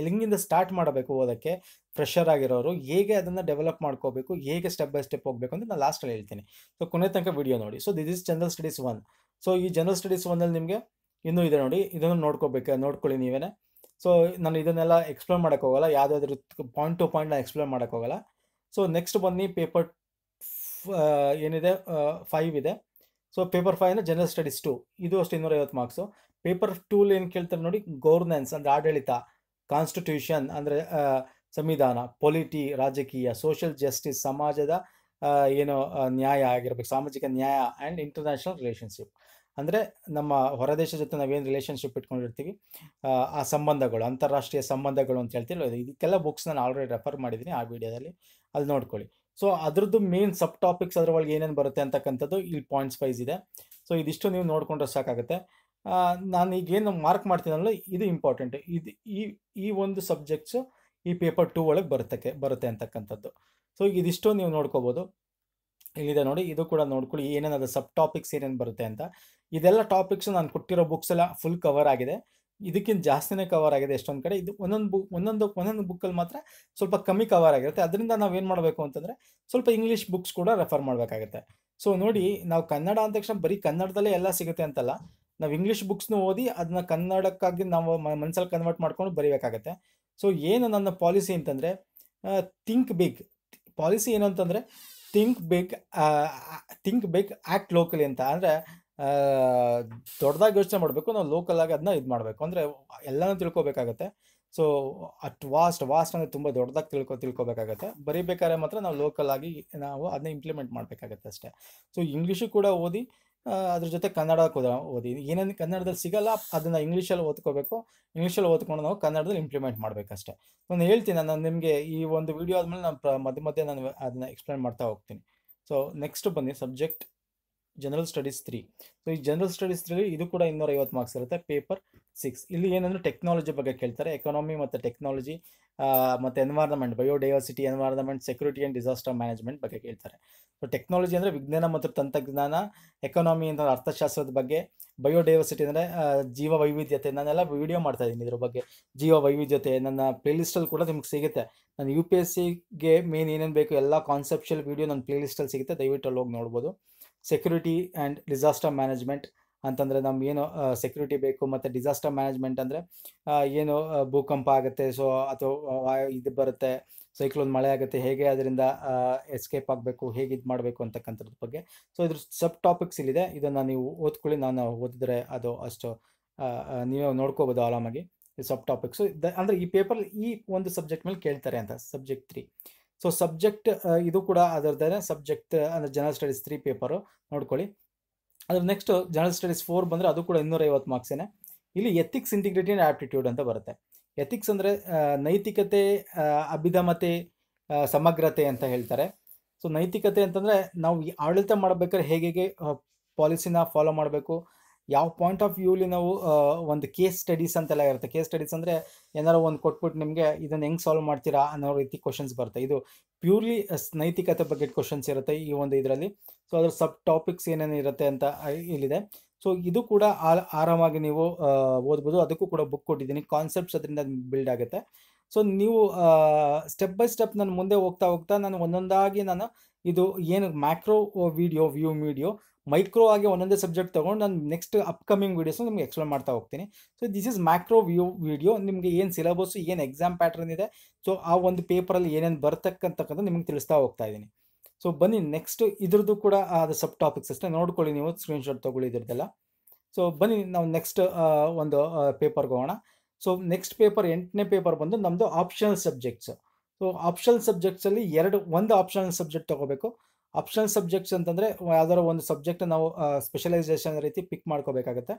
ಎಲ್ಲಿಂದ ಸ್ಟಾರ್ಟ್ ಮಾಡಬೇಕು ಓದೋಕ್ಕೆ ಫ್ರೆಷರ್ ಆಗಿರೋರು ಹೇಗೆ ಅದನ್ನು ಡೆವಲಪ್ ಮಾಡ್ಕೋಬೇಕು ಹೇಗೆ ಸ್ಟೆಪ್ ಬೈ ಸ್ಟೆಪ್ ಹೋಗಬೇಕು ಅಂತ ನಾನು ಲಾಸ್ಟಲ್ಲಿ ಹೇಳ್ತೀನಿ ಸೊ ಕೊನೆ ತನಕ ವಿಡಿಯೋ ನೋಡಿ so this is general studies one so ಈ ಜನರಲ್ ಸ್ಟಡೀಸ್ ಒನ್ನಲ್ಲಿ ನಿಮಗೆ ಇನ್ನೂ ಇದೆ ನೋಡಿ ಇದನ್ನು ನೋಡ್ಕೋಬೇಕು ನೋಡ್ಕೊಳ್ಳಿ ನೀವೇ ಸೊ ನಾನು ಇದನ್ನೆಲ್ಲ ಎಕ್ಸ್ಪ್ಲೋರ್ ಮಾಡೋಕ್ಕೋಗಲ್ಲ ಯಾವುದಾದ್ರೂ ಪಾಯಿಂಟ್ ಟು ಪಾಯಿಂಟ್ ನಾನು ಎಕ್ಸ್ಪ್ಲೋರ್ ಮಾಡೋಕ್ಕೋಗಲ್ಲ ಸೊ ನೆಕ್ಸ್ಟ್ ಬನ್ನಿ ಪೇಪರ್ Uh, ಏನಿದೆ ಫೈವ್ uh, ಇದೆ ಸೊ ಪೇಪರ್ ಫೈವ್ನ ಜನರಲ್ ಸ್ಟಡೀಸ್ ಟು ಇದು ಅಷ್ಟು ಇನ್ನೂರೈವತ್ತು ಮಾರ್ಕ್ಸು ಪೇಪರ್ ಟೂಲ್ ಏನು ಕೇಳ್ತಾರೆ ನೋಡಿ ಗೌರ್ನೆನ್ಸ್ ಅಂದರೆ ಆಡಳಿತ ಕಾನ್ಸ್ಟಿಟ್ಯೂಷನ್ ಅಂದರೆ uh, ಸಂವಿಧಾನ ಪೊಲಿಟಿ ರಾಜಕೀಯ ಸೋಷಿಯಲ್ ಜಸ್ಟಿಸ್ ಸಮಾಜದ ಏನು ನ್ಯಾಯ ಆಗಿರ್ಬೇಕು ಸಾಮಾಜಿಕ ನ್ಯಾಯ ಆ್ಯಂಡ್ ಇಂಟರ್ನ್ಯಾಷನಲ್ ರಿಲೇಷನ್ಶಿಪ್ ಅಂದರೆ ನಮ್ಮ ಹೊರದೇಶ ಜೊತೆ ನಾವೇನು ರಿಲೇಷನ್ಶಿಪ್ ಇಟ್ಕೊಂಡಿರ್ತೀವಿ ಆ ಸಂಬಂಧಗಳು ಅಂತಾರಾಷ್ಟ್ರೀಯ ಸಂಬಂಧಗಳು ಅಂತ ಹೇಳ್ತಿಲ್ಲ ಇದಕ್ಕೆಲ್ಲ ಬುಕ್ಸ್ ನಾನು ಆಲ್ರೆಡಿ ರೆಫರ್ ಮಾಡಿದ್ದೀನಿ ಆ ವಿಡಿಯೋದಲ್ಲಿ ಅಲ್ಲಿ ನೋಡ್ಕೊಳ್ಳಿ ಸೊ ಅದ್ರದ್ದು ಮೇನ್ ಸಬ್ ಟಾಪಿಕ್ಸ್ ಅದ್ರ ಒಳಗೆ ಏನೇನು ಬರುತ್ತೆ ಅಂತಕ್ಕಂಥದ್ದು ಇಲ್ಲಿ ಪಾಯಿಂಟ್ಸ್ ವೈಸ್ ಇದೆ ಸೊ ಇದಿಷ್ಟು ನೀವು ನೋಡ್ಕೊಂಡ್ರೆ ಸಾಕಾಗುತ್ತೆ ನಾನು ಈಗ ಏನು ಮಾರ್ಕ್ ಮಾಡ್ತೀನಲ್ಲ ಇದು ಇಂಪಾರ್ಟೆಂಟ್ ಇದು ಈ ಈ ಒಂದು ಸಬ್ಜೆಕ್ಟ್ಸು ಈ ಪೇಪರ್ ಟೂ ಒಳಗೆ ಬರ್ತಕ್ಕೆ ಬರುತ್ತೆ ಅಂತಕ್ಕಂಥದ್ದು ಸೊ ಇದಿಷ್ಟು ನೀವು ನೋಡ್ಕೋಬೋದು ಇಲ್ಲಿದೆ ನೋಡಿ ಇದು ಕೂಡ ನೋಡ್ಕೊಳ್ಳಿ ಏನೇನದು ಸಬ್ ಟಾಪಿಕ್ಸ್ ಏನೇನು ಬರುತ್ತೆ ಅಂತ ಇದೆಲ್ಲ ಟಾಪಿಕ್ಸ್ ನಾನು ಕೊಟ್ಟಿರೋ ಬುಕ್ಸ್ ಎಲ್ಲ ಫುಲ್ ಕವರ್ ಆಗಿದೆ ಇದಕ್ಕಿಂತ ಜಾಸ್ತಿನೇ ಕವರ್ ಆಗಿದೆ ಎಷ್ಟೊಂದು ಕಡೆ ಇದು ಒಂದೊಂದು ಬುಕ್ ಒಂದೊಂದು ಒಂದೊಂದು ಬುಕ್ಕಲ್ಲಿ ಮಾತ್ರ ಸ್ವಲ್ಪ ಕಮ್ಮಿ ಕವರ್ ಆಗಿರುತ್ತೆ ಅದರಿಂದ ನಾವು ಏನು ಮಾಡಬೇಕು ಅಂತಂದರೆ ಸ್ವಲ್ಪ ಇಂಗ್ಲೀಷ್ ಬುಕ್ಸ್ ಕೂಡ ರೆಫರ್ ಮಾಡಬೇಕಾಗುತ್ತೆ ಸೊ ನೋಡಿ ನಾವು ಕನ್ನಡ ಅಂದ ತಕ್ಷಣ ಬರೀ ಕನ್ನಡದಲ್ಲೇ ಎಲ್ಲ ಸಿಗುತ್ತೆ ಅಂತಲ್ಲ ನಾವು ಇಂಗ್ಲೀಷ್ ಬುಕ್ಸ್ನು ಓದಿ ಅದನ್ನ ಕನ್ನಡಕ್ಕಾಗಿ ನಾವು ಮನಸ್ಸಲ್ಲಿ ಕನ್ವರ್ಟ್ ಮಾಡ್ಕೊಂಡು ಬರೀಬೇಕಾಗತ್ತೆ ಸೊ ಏನು ನನ್ನ ಪಾಲಿಸಿ ಅಂತಂದರೆ ಥಿಂಕ್ ಬಿಗ್ ಪಾಲಿಸಿ ಏನು think big think big act locally ಅಂತ ಅಂದರೆ ದೊಡ್ಡದಾಗಿ ಯೋಚನೆ ಮಾಡಬೇಕು ನಾವು ಲೋಕಲ್ ಆಗಿ ಅದನ್ನ ಇದು ಮಾಡಬೇಕು ಅಂದರೆ ಎಲ್ಲನೂ ತಿಳ್ಕೊಬೇಕಾಗತ್ತೆ ಸೊ ಅಟ್ ವಾಸ್ಟ್ ವಾಸ್ಟ್ ಅಂದರೆ ತುಂಬ ದೊಡ್ಡದಾಗಿ ತಿಳ್ಕೊ ತಿಳ್ಕೊಬೇಕಾಗತ್ತೆ ಬರೀಬೇಕಾದ್ರೆ ಮಾತ್ರ ನಾವು ಲೋಕಲ್ ಆಗಿ ನಾವು ಅದನ್ನ ಇಂಪ್ಲಿಮೆಂಟ್ ಮಾಡಬೇಕಾಗತ್ತೆ ಅಷ್ಟೇ ಸೊ ಇಂಗ್ಲೀಷು ಕೂಡ ಓದಿ ಅದ್ರ ಜೊತೆ ಕನ್ನಡ ಕೂಡ ಓದಿ ಏನೇನು ಕನ್ನಡದಲ್ಲಿ ಸಿಗಲ್ಲ ಅದನ್ನು ಇಂಗ್ಲೀಷಲ್ಲಿ ಓದ್ಕೋಬೇಕು ಇಂಗ್ಲೀಷಲ್ಲಿ ಓದ್ಕೊಂಡು ನಾವು ಕನ್ನಡದಲ್ಲಿ ಇಂಪ್ಲಿಮೆಂಟ್ ಮಾಡಬೇಕಷ್ಟೇ ನಾನು ಹೇಳ್ತೀನಿ ನಾನು ನಿಮಗೆ ಈ ಒಂದು ವಿಡಿಯೋ ಆದ್ಮೇಲೆ ನಾನು ಮಧ್ಯ ಮಧ್ಯೆ ಮಧ್ಯೆ ನಾನು ಅದನ್ನ ಎಕ್ಸ್ಪ್ಲೈನ್ ಮಾಡ್ತಾ ಹೋಗ್ತೀನಿ ಸೊ ನೆಕ್ಸ್ಟ್ ಬನ್ನಿ subject general studies three so ಈ ಜನರಲ್ ಸ್ಟಡೀಸ್ ತ್ರೀ ಇದು ಕೂಡ ಇನ್ನೂರ ಐವತ್ತು ಮಾರ್ಕ್ಸ್ ಇರುತ್ತೆ ಪೇಪರ್ ಸಿಕ್ಸ್ ಇಲ್ಲಿ ಏನಂದ್ರೆ ಟೆಕ್ನಾಲಜಿ ಬಗ್ಗೆ ಕೇಳ್ತಾರೆ ಎಕನಾಮಿ ಮತ್ತು ಟೆಕ್ನಾಲಜಿ ಮತ್ತು environment biodiversity environment security and disaster management ಬಗ್ಗೆ ಕೇಳ್ತಾರೆ ಸೊ ಟೆಕ್ನಾಲಜಿ ಅಂದರೆ ವಿಜ್ಞಾನ ಮತ್ತು ತಂತ್ರಜ್ಞಾನ ಎಕನಾಮಿ ಅಂದರೆ ಅರ್ಥಶಾಸ್ತ್ರದ ಬಗ್ಗೆ ಬಯೋಡೈವರ್ಸಿಟಿ ಅಂದರೆ ಜೀವ ವೈವಿಧ್ಯತೆ ನಾನೆಲ್ಲ ವಿಡಿಯೋ ಮಾಡ್ತಾ ಇದ್ದೀನಿ ಇದ್ರ ಬಗ್ಗೆ ಜೀವ ವೈವಿಧ್ಯತೆ ನನ್ನ ಪ್ಲೇಲಿಸ್ಟಲ್ಲಿ ಕೂಡ ನಿಮ್ಗೆ ಸಿಗುತ್ತೆ ನಾನು ಯು ಪಿ ಎಸ್ ಸಿಗೆ ಮೇನ್ ಏನೇನು ಬೇಕು ಎಲ್ಲ ಕಾನ್ಸೆಪ್ಷಲ್ ವೀಡಿಯೋ ನನ್ನ ಪ್ಲೇಲಿಸ್ಟಲ್ಲಿ ಸಿಗುತ್ತೆ ದಯವಿಟ್ಟು ಅಲ್ಲಿ ಹೋಗಿ ನೋಡ್ಬೋದು ಸೆಕ್ಯೂರಿಟಿ ಆ್ಯಂಡ್ ಡಿಸಾಸ್ಟರ್ ಮ್ಯಾನೇಜ್ಮೆಂಟ್ ಅಂತಂದರೆ ನಮ್ಗೆ ಏನು ಸೆಕ್ಯೂರಿಟಿ ಬೇಕು ಮತ್ತು ಡಿಸಾಸ್ಟರ್ ಮ್ಯಾನೇಜ್ಮೆಂಟ್ ಅಂದರೆ ಏನು ಭೂಕಂಪ ಆಗುತ್ತೆ ಸೊ ಅಥವಾ ಇದು ಬರುತ್ತೆ ಸೈಕ್ಲೋನ್ ಮಳೆ ಆಗುತ್ತೆ ಹೇಗೆ ಅದರಿಂದ ಎಸ್ಕೇಪ್ ಆಗಬೇಕು ಹೇಗೆ ಇದು ಮಾಡಬೇಕು ಅಂತಕ್ಕಂಥದ್ರ ಬಗ್ಗೆ ಸೊ ಇದ್ರ ಸಬ್ ಟಾಪಿಕ್ಸ್ ಇಲ್ಲಿದೆ ಇದನ್ನು ನೀವು ಓದ್ಕೊಳ್ಳಿ ನಾನು ಓದಿದ್ರೆ ಅದು ಅಷ್ಟು ನೀವು ನೋಡ್ಕೋಬೋದು ಆರಾಮಾಗಿ ಸಬ್ ಟಾಪಿಕ್ಸು ಅಂದರೆ ಈ ಪೇಪರ್ ಈ ಒಂದು ಸಬ್ಜೆಕ್ಟ್ ಮೇಲೆ ಕೇಳ್ತಾರೆ ಅಂತ subject three so subject uh, ಇದು ಕೂಡ ಅದರದ್ದೇ ಸಬ್ಜೆಕ್ಟ್ ಅಂದರೆ ಜನರಲ್ ಸ್ಟಡೀಸ್ ತ್ರೀ ಪೇಪರು ನೋಡ್ಕೊಳ್ಳಿ ಅದ್ರ ನೆಕ್ಸ್ಟ್ ಜನರಲ್ ಸ್ಟಡೀಸ್ ಫೋರ್ ಬಂದರೆ ಅದು ಕೂಡ ಇನ್ನೂರೈವತ್ತು ಮಾರ್ಕ್ಸೇನೆ ಇಲ್ಲಿ ಎಥಿಕ್ಸ್ ಇಂಟಿಗ್ರಿಟಿ ಆ್ಯಂಡ್ ಆ್ಯಪ್ಟಿಟ್ಯೂಡ್ ಅಂತ ಬರುತ್ತೆ ಎಥಿಕ್ಸ್ ಅಂದರೆ ನೈತಿಕತೆ ಅಭಿಧಮತೆ ಸಮಗ್ರತೆ ಅಂತ ಹೇಳ್ತಾರೆ ಸೊ ನೈತಿಕತೆ ಅಂತಂದರೆ ನಾವು ಆಡಳಿತ ಮಾಡಬೇಕಾದ್ರೆ ಹೇಗೆ ಪಾಲಿಸಿನ ಫಾಲೋ ಮಾಡಬೇಕು ಯಾವ ಪಾಯಿಂಟ್ ಆಫ್ ವ್ಯೂಲಿ ನಾವು ಒಂದು ಕೇಸ್ ಸ್ಟಡೀಸ್ ಅಂತೆಲ್ಲ ಇರುತ್ತೆ ಕೇಸ್ ಸ್ಟಡೀಸ್ ಅಂದರೆ ಏನಾರೋ ಒಂದು ಕೊಟ್ಬಿಟ್ಟು ನಿಮಗೆ ಇದನ್ನು ಹೆಂಗೆ ಸಾಲ್ವ್ ಮಾಡ್ತೀರಾ ಅನ್ನೋ ರೀತಿ ಕ್ವಶನ್ಸ್ ಬರುತ್ತೆ ಇದು ಪ್ಯೂರ್ಲಿ ನೈತಿಕತೆ ಬಗ್ಗೆ ಕ್ವಶನ್ಸ್ ಇರುತ್ತೆ ಈ ಒಂದು ಇದರಲ್ಲಿ ಸೊ ಅದರ ಸಬ್ ಟಾಪಿಕ್ಸ್ ಏನೇನು ಇರುತ್ತೆ ಅಂತ ಇಲ್ಲಿದೆ ಸೊ ಇದು ಕೂಡ ಆರಾಮಾಗಿ ನೀವು ಓದ್ಬೋದು ಅದಕ್ಕೂ ಕೂಡ ಬುಕ್ ಕೊಟ್ಟಿದ್ದೀನಿ ಕಾನ್ಸೆಪ್ಟ್ಸ್ ಅದರಿಂದ ಬಿಲ್ಡ್ ಆಗುತ್ತೆ ಸೊ ನೀವು ಸ್ಟೆಪ್ ಬೈ ಸ್ಟೆಪ್ ನಾನು ಮುಂದೆ ಹೋಗ್ತಾ ಹೋಗ್ತಾ ನಾನು ಒಂದೊಂದಾಗಿ ನಾನು ಇದು ಏನು macro video view video micro ಆಗಿ ಒಂದೊಂದೇ ಸಬ್ಜೆಕ್ಟ್ ತೊಗೊಂಡು ನಾನು ನೆಕ್ಸ್ಟ್ ಅಪ್ಕಮಿಂಗ್ ವೀಡಿಯೋಸ್ ನಿಮ್ಗೆ ಎಕ್ಸ್ಪ್ಲೇನ್ ಮಾಡ್ತಾ ಹೋಗ್ತೀನಿ so this is macro view video ನಿಮಗೆ ಏನು ಸಿಲೆಬಸ್ಸು ಏನು ಎಕ್ಸಾಮ್ ಪ್ಯಾಟರ್ನ್ ಇದೆ ಸೊ ಆ ಒಂದು ಪೇಪರಲ್ಲಿ ಏನೇನು ಬರ್ತಕ್ಕಂಥಕ್ಕಂಥ ನಿಮ್ಗೆ ತಿಳಿಸ್ತಾ ಹೋಗ್ತಾ ಇದ್ದೀನಿ ಸೊ ಬನ್ನಿ ನೆಕ್ಸ್ಟ್ ಇದ್ರದ್ದು ಕೂಡ ಅದು ಸಬ್ ಟಾಪಿಕ್ಸ್ ಅಷ್ಟೇ ನೋಡ್ಕೊಳ್ಳಿ ನೀವು ಸ್ಕ್ರೀನ್ಶಾಟ್ ತೊಗೊಳ್ಳಿ ಇದ್ರದ್ದೆಲ್ಲ ಸೊ ಬನ್ನಿ ನಾವು ನೆಕ್ಸ್ಟ್ ಒಂದು ಪೇಪರ್ಗೆ ಹೋಗೋಣ ಸೊ ನೆಕ್ಸ್ಟ್ ಪೇಪರ್ ಎಂಟನೇ ಪೇಪರ್ ಬಂದು ನಮ್ಮದು ಆಪ್ಷನಲ್ ಸಬ್ಜೆಕ್ಟ್ಸ್ ಸೊ ಆಪ್ಷನಲ್ ಸಬ್ಜೆಕ್ಟ್ಸಲ್ಲಿ ಎರಡು ಒಂದು ಆಪ್ಷನಲ್ ಸಬ್ಜೆಕ್ಟ್ ತೊಗೋಬೇಕು ಆಪ್ಷನ್ ಸಬ್ಜೆಕ್ಟ್ಸ್ ಅಂತಂದರೆ ಯಾವ್ದಾರು ಒಂದು ಸಬ್ಜೆಕ್ಟ್ ನಾವು ಸ್ಪೆಷಲೈಸೇಷನ್ ರೀತಿ ಪಿಕ್ ಮಾಡ್ಕೋಬೇಕಾಗುತ್ತೆ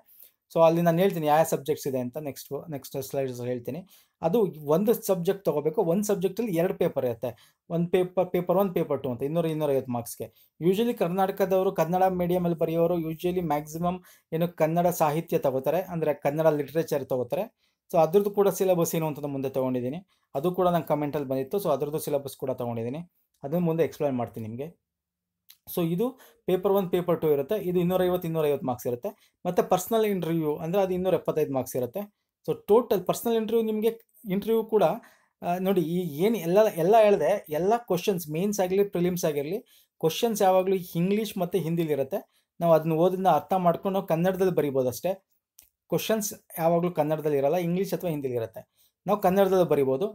ಸೊ ಅಲ್ಲಿ ನಾನು ಹೇಳ್ತೀನಿ ಯಾವ ಸಬ್ಜೆಕ್ಟ್ಸ್ ಇದೆ ಅಂತ ನೆಕ್ಸ್ಟ್ ನೆಕ್ಸ್ಟ್ ಸ್ಲೈಡ್ಸ್ ಹೇಳ್ತೀನಿ ಅದು ಒಂದು ಸಬ್ಜೆಕ್ಟ್ ತೊಗೋಬೇಕು ಒಂದು ಸಬ್ಜೆಕ್ಟಲ್ಲಿ ಎರಡು ಪೇಪರ್ ಇರುತ್ತೆ ಒಂದು paper paper one paper two ಅಂತ ಇನ್ನೂರು ಇನ್ನೂರೈವತ್ತು ಮಾರ್ಕ್ಸ್ಗೆ ಯೂಶ್ವಲಿ ಕರ್ನಾಟಕದವರು ಕನ್ನಡ ಮೀಡಿಯಮಲ್ಲಿ ಬರೆಯೋರು ಯೂಶ್ವಲಿ ಮ್ಯಾಕ್ಸಿಮಮ್ ಏನು ಕನ್ನಡ ಸಾಹಿತ್ಯ ತಗೋತಾರೆ ಅಂದರೆ ಕನ್ನಡ ಲಿಟ್ರೇಚರ್ ತಗೋತಾರೆ ಸೊ ಅದ್ರದ್ದು ಕೂಡ ಸಿಲೆಬಸ್ ಏನು ಅಂತ ಮುಂದೆ ತೊಗೊಂಡಿದ್ದೀನಿ ಅದು ಕೂಡ ನಂಗೆ ಕಮೆಂಟಲ್ಲಿ ಬಂದಿತ್ತು ಸೊ ಅದ್ರದ್ದು ಸಿಲೆಬಸ್ ಕೂಡ ತೊಗೊಂಡಿದ್ದೀನಿ ಅದನ್ನು ಮುಂದೆ ಎಕ್ಸ್ಪ್ಲೈನ್ ಮಾಡ್ತೀನಿ ನಿಮಗೆ ಸೊ ಇದು ಪೇಪರ್ ಒನ್ ಪೇಪರ್ ಟು ಇರುತ್ತೆ ಇದು ಇನ್ನೂರೈವತ್ತು ಇನ್ನೂರೈವತ್ತು ಮಾರ್ಕ್ಸ್ ಇರುತ್ತೆ ಮತ್ತು ಪರ್ಸ್ನಲ್ ಇಂಟರ್ವ್ಯೂ ಅಂದರೆ ಅದು ಇನ್ನೂರ ಎಪ್ಪತ್ತೈದು ಮಾರ್ಕ್ಸ್ ಇರುತ್ತೆ ಸೊ ಟೋಟಲ್ ಪರ್ಸ್ನಲ್ ಇಂಟರ್ವ್ಯೂ ನಿಮಗೆ ಇಂಟರ್ವ್ಯೂ ಕೂಡ ನೋಡಿ ಈ ಏನು ಎಲ್ಲ ಎಲ್ಲ ಹೇಳಿದೆ ಎಲ್ಲ ಕ್ವಶನ್ಸ್ ಮೇನ್ಸ್ ಆಗಲಿ ಪ್ರಿಲಿಮ್ಸ್ ಆಗಿರಲಿ ಕ್ವಶನ್ಸ್ ಯಾವಾಗಲೂ ಇಂಗ್ಲೀಷ್ ಮತ್ತು ಹಿಂದಿಲಿರುತ್ತೆ ನಾವು ಅದನ್ನ ಓದನ್ನ ಅರ್ಥ ಮಾಡ್ಕೊಂಡು ನಾವು ಕನ್ನಡದಲ್ಲಿ ಬರಿಬೋದು ಅಷ್ಟೇ ಕ್ವಶನ್ಸ್ ಯಾವಾಗಲೂ ಕನ್ನಡದಲ್ಲಿ ಇರಲ್ಲ ಇಂಗ್ಲೀಷ್ ಅಥವಾ ಹಿಂದಿಲಿರುತ್ತೆ ನಾವು ಕನ್ನಡದಲ್ಲಿ ಬರಿಬೋದು